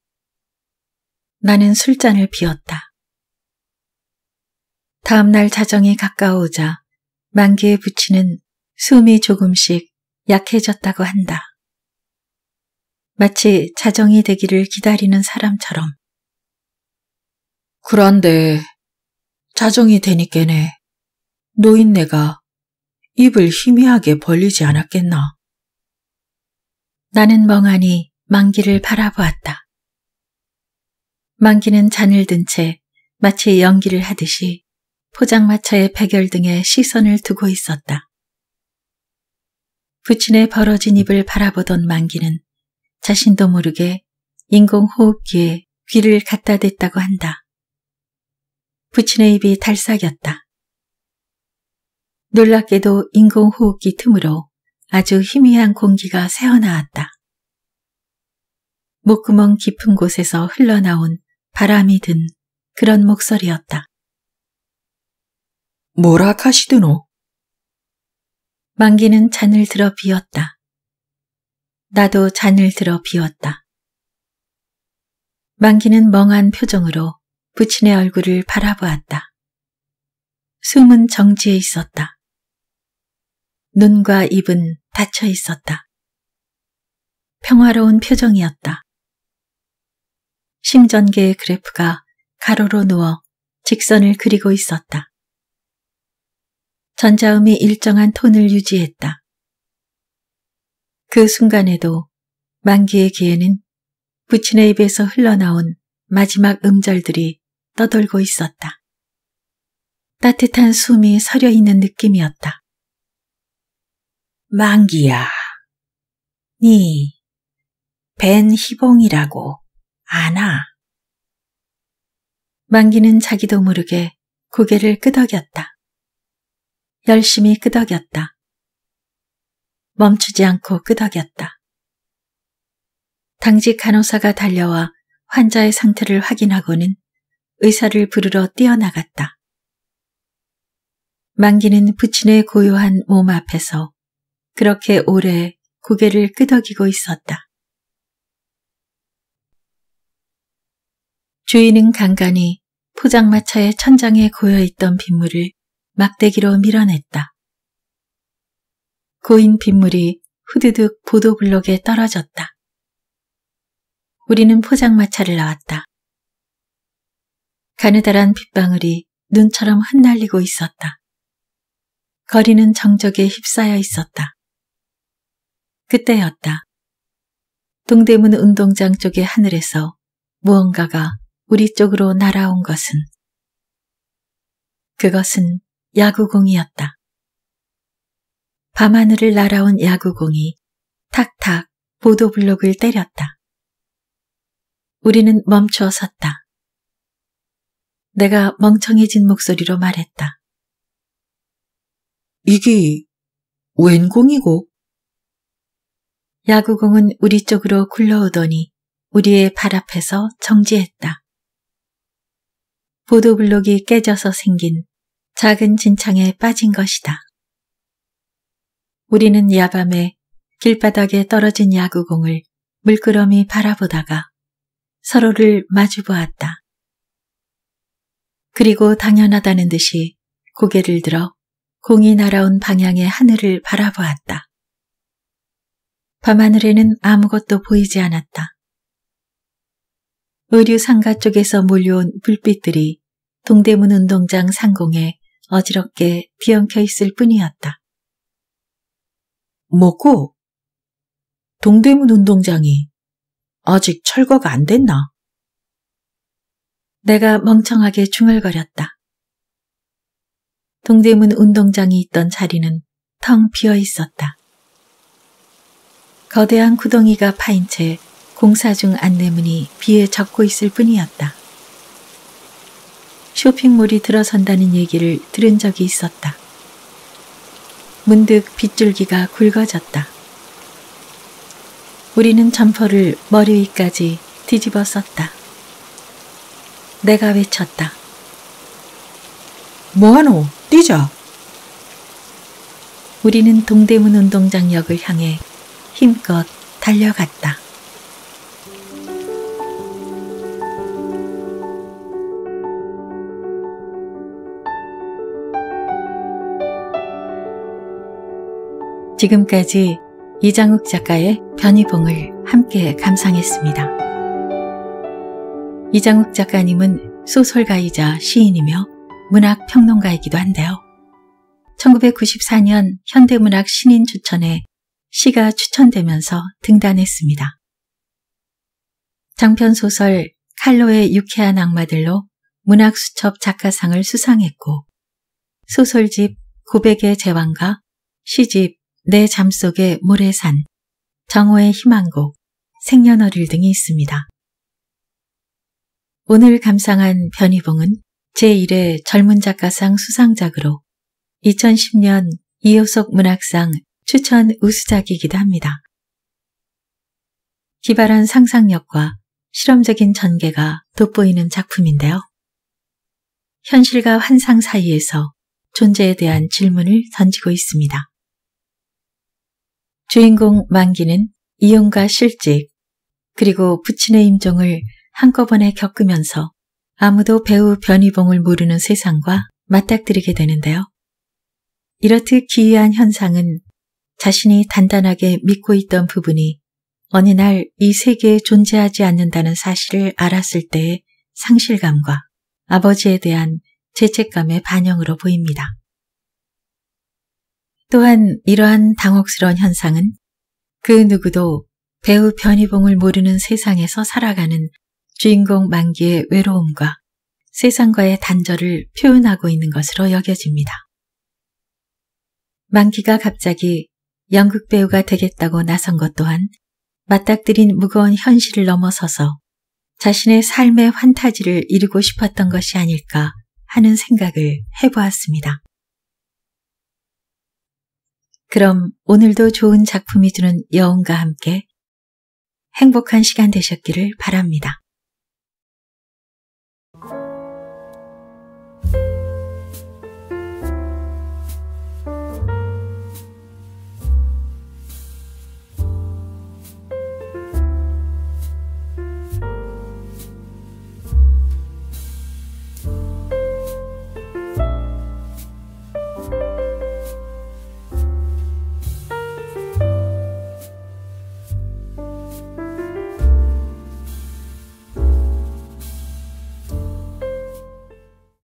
[SPEAKER 1] 나는 술잔을 비웠다. 다음날 자정이 가까워오자 만기에 붙이는 숨이 조금씩 약해졌다고 한다. 마치 자정이 되기를 기다리는 사람처럼. 그런데 자정이 되니깨네 노인네가 입을 희미하게 벌리지 않았겠나. 나는 멍하니 만기를 바라보았다. 만기는 잔을 든 채 마치 연기를 하듯이 포장마차의 백열 등에 시선을 두고 있었다. 부친의 벌어진 입을 바라보던 만기는 자신도 모르게 인공호흡기에 귀를 갖다 댔다고 한다. 부친의 입이 달싹였다. 놀랍게도 인공호흡기 틈으로 아주 희미한 공기가 새어나왔다. 목구멍 깊은 곳에서 흘러나온 바람이 든 그런 목소리였다. 뭐라 카시드노? 만기는 잔을 들어 비웠다. 나도 잔을 들어 비웠다. 만기는 멍한 표정으로 부친의 얼굴을 바라보았다. 숨은 정지에 있었다. 눈과 입은 닫혀 있었다. 평화로운 표정이었다. 심전계의 그래프가 가로로 누워 직선을 그리고 있었다. 전자음이 일정한 톤을 유지했다. 그 순간에도 만기의 기회는 부친의 입에서 흘러나온 마지막 음절들이 떠돌고 있었다. 따뜻한 숨이 서려 있는 느낌이었다. 만기야. 니, 벤 희봉이라고 아나. 만기는 자기도 모르게 고개를 끄덕였다. 열심히 끄덕였다. 멈추지 않고 끄덕였다. 당직 간호사가 달려와 환자의 상태를 확인하고는 의사를 부르러 뛰어나갔다. 만기는 부친의 고요한 몸 앞에서 그렇게 오래 고개를 끄덕이고 있었다. 주인은 간간히 포장마차의 천장에 고여있던 빗물을 막대기로 밀어냈다. 고인 빗물이 후드득 보도블록에 떨어졌다. 우리는 포장마차를 나왔다. 가느다란 빗방울이 눈처럼 흩날리고 있었다. 거리는 정적에 휩싸여 있었다. 그때였다. 동대문 운동장 쪽의 하늘에서 무언가가 우리 쪽으로 날아온 것은 그것은 야구공이었다. 밤하늘을 날아온 야구공이 탁탁 보도블록을 때렸다. 우리는 멈추어 섰다. 내가 멍청해진 목소리로 말했다. 이게 웬 공이고 야구공은 우리 쪽으로 굴러오더니 우리의 발 앞에서 정지했다. 보도블록이 깨져서 생긴 작은 진창에 빠진 것이다. 우리는 야밤에 길바닥에 떨어진 야구공을 물끄러미 바라보다가 서로를 마주보았다. 그리고 당연하다는 듯이 고개를 들어 공이 날아온 방향의 하늘을 바라보았다. 밤하늘에는 아무것도 보이지 않았다. 의류 상가 쪽에서 몰려온 불빛들이 동대문 운동장 상공에 어지럽게 비엉켜 있을 뿐이었다. 뭐고? 동대문 운동장이 아직 철거가 안 됐나? 내가 멍청하게 중얼거렸다. 동대문 운동장이 있던 자리는 텅 비어 있었다. 거대한 구덩이가 파인 채 공사 중 안내문이 비에 젖고 있을 뿐이었다. 쇼핑몰이 들어선다는 얘기를 들은 적이 있었다. 문득 빗줄기가 굵어졌다. 우리는 점퍼를 머리 위까지 뒤집어 썼다. 내가 외쳤다. 뭐하노? 뛰자! 우리는 동대문 운동장역을 향해 힘껏 달려갔다. 지금까지 이장욱 작가의 변희봉을 함께 감상했습니다. 이장욱 작가님은 소설가이자 시인이며 문학 평론가이기도 한데요. 1994년 현대문학 신인 추천에 시가 추천되면서 등단했습니다. 장편소설 칼로의 유쾌한 악마들로 문학수첩 작가상을 수상했고 소설집 고백의 제왕과 시집 내 잠속의 모래산, 정호의 희망곡, 생년월일 등이 있습니다. 오늘 감상한 변희봉은 제1회 젊은 작가상 수상작으로 2010년 이효석 문학상 추천 우수작이기도 합니다. 기발한 상상력과 실험적인 전개가 돋보이는 작품인데요. 현실과 환상 사이에서 존재에 대한 질문을 던지고 있습니다. 주인공 만기는 이혼과 실직, 그리고 부친의 임종을 한꺼번에 겪으면서 아무도 배우 변희봉을 모르는 세상과 맞닥뜨리게 되는데요. 이렇듯 기이한 현상은 자신이 단단하게 믿고 있던 부분이 어느 날 이 세계에 존재하지 않는다는 사실을 알았을 때의 상실감과 아버지에 대한 죄책감의 반영으로 보입니다. 또한 이러한 당혹스러운 현상은 그 누구도 배우 변희봉을 모르는 세상에서 살아가는 주인공 만기의 외로움과 세상과의 단절을 표현하고 있는 것으로 여겨집니다. 만기가 갑자기 연극 배우가 되겠다고 나선 것 또한 맞닥뜨린 무거운 현실을 넘어서서 자신의 삶의 환타지를 이루고 싶었던 것이 아닐까 하는 생각을 해보았습니다. 그럼 오늘도 좋은 작품이 주는 여운과 함께 행복한 시간 되셨기를 바랍니다.